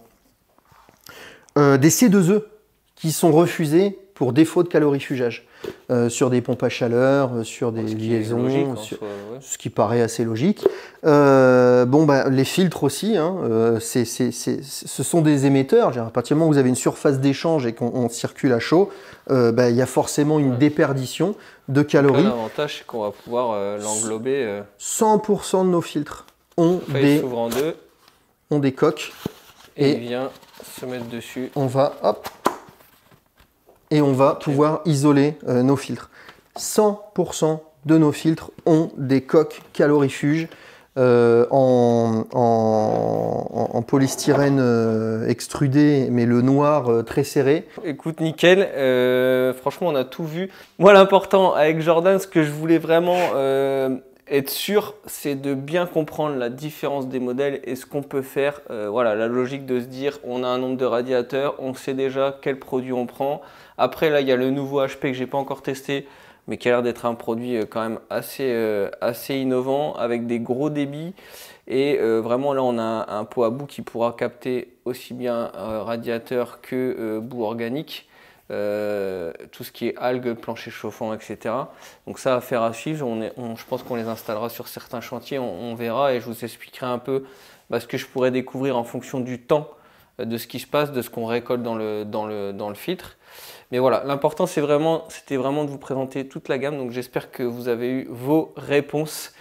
des C2E qui sont refusés pour défaut de calorifugage euh, sur des pompes à chaleur, euh, sur des liaisons, ce qui paraît assez logique. Euh, bon, bah, les filtres aussi, hein, ce sont des émetteurs. à partir du moment où vous avez une surface d'échange et qu'on circule à chaud, bah, il y a forcément une déperdition de calories. L'avantage, c'est qu'on va pouvoir l'englober. 100% de nos filtres ont des, coques. Et, et, vient se mettre dessus. On va, hop, et on va pouvoir isoler euh, nos filtres. 100% de nos filtres ont des coques calorifuges euh, en, polystyrène euh, extrudé, mais le noir très serré. Écoute, nickel. franchement, on a tout vu. Moi, l'important avec Jordan, ce que je voulais vraiment être sûr, c'est de bien comprendre la différence des modèles et ce qu'on peut faire. voilà, la logique de se dire, on a un nombre de radiateurs, on sait déjà quel produit on prend. Après, là, il y a le nouveau HP que j'ai pas encore testé, mais qui a l'air d'être un produit euh, quand même euh, assez, innovant, avec des gros débits. Et euh, vraiment, là, on a un pot à bout qui pourra capter aussi bien radiateur que bout organique. tout ce qui est algues, plancher chauffant, etc. Donc ça, à faire à suivre. je pense qu'on les installera sur certains chantiers, on, verra et je vous expliquerai un peu bah, ce que je pourrais découvrir en fonction du temps de ce qui se passe, de ce qu'on récolte dans le filtre. Mais voilà, l'important c'est vraiment, c'était vraiment de vous présenter toute la gamme. Donc j'espère que vous avez eu vos réponses.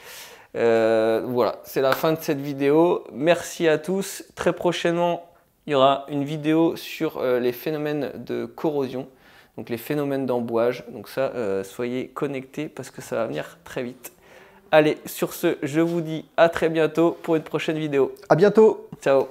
Euh, voilà, c'est la fin de cette vidéo. Merci à tous. Très prochainement, il y aura une vidéo sur euh, les phénomènes de corrosion, donc les phénomènes d'embouage. Donc ça, euh, soyez connectés parce que ça va venir très vite. Allez, sur ce, je vous dis à très bientôt pour une prochaine vidéo. À bientôt. Ciao.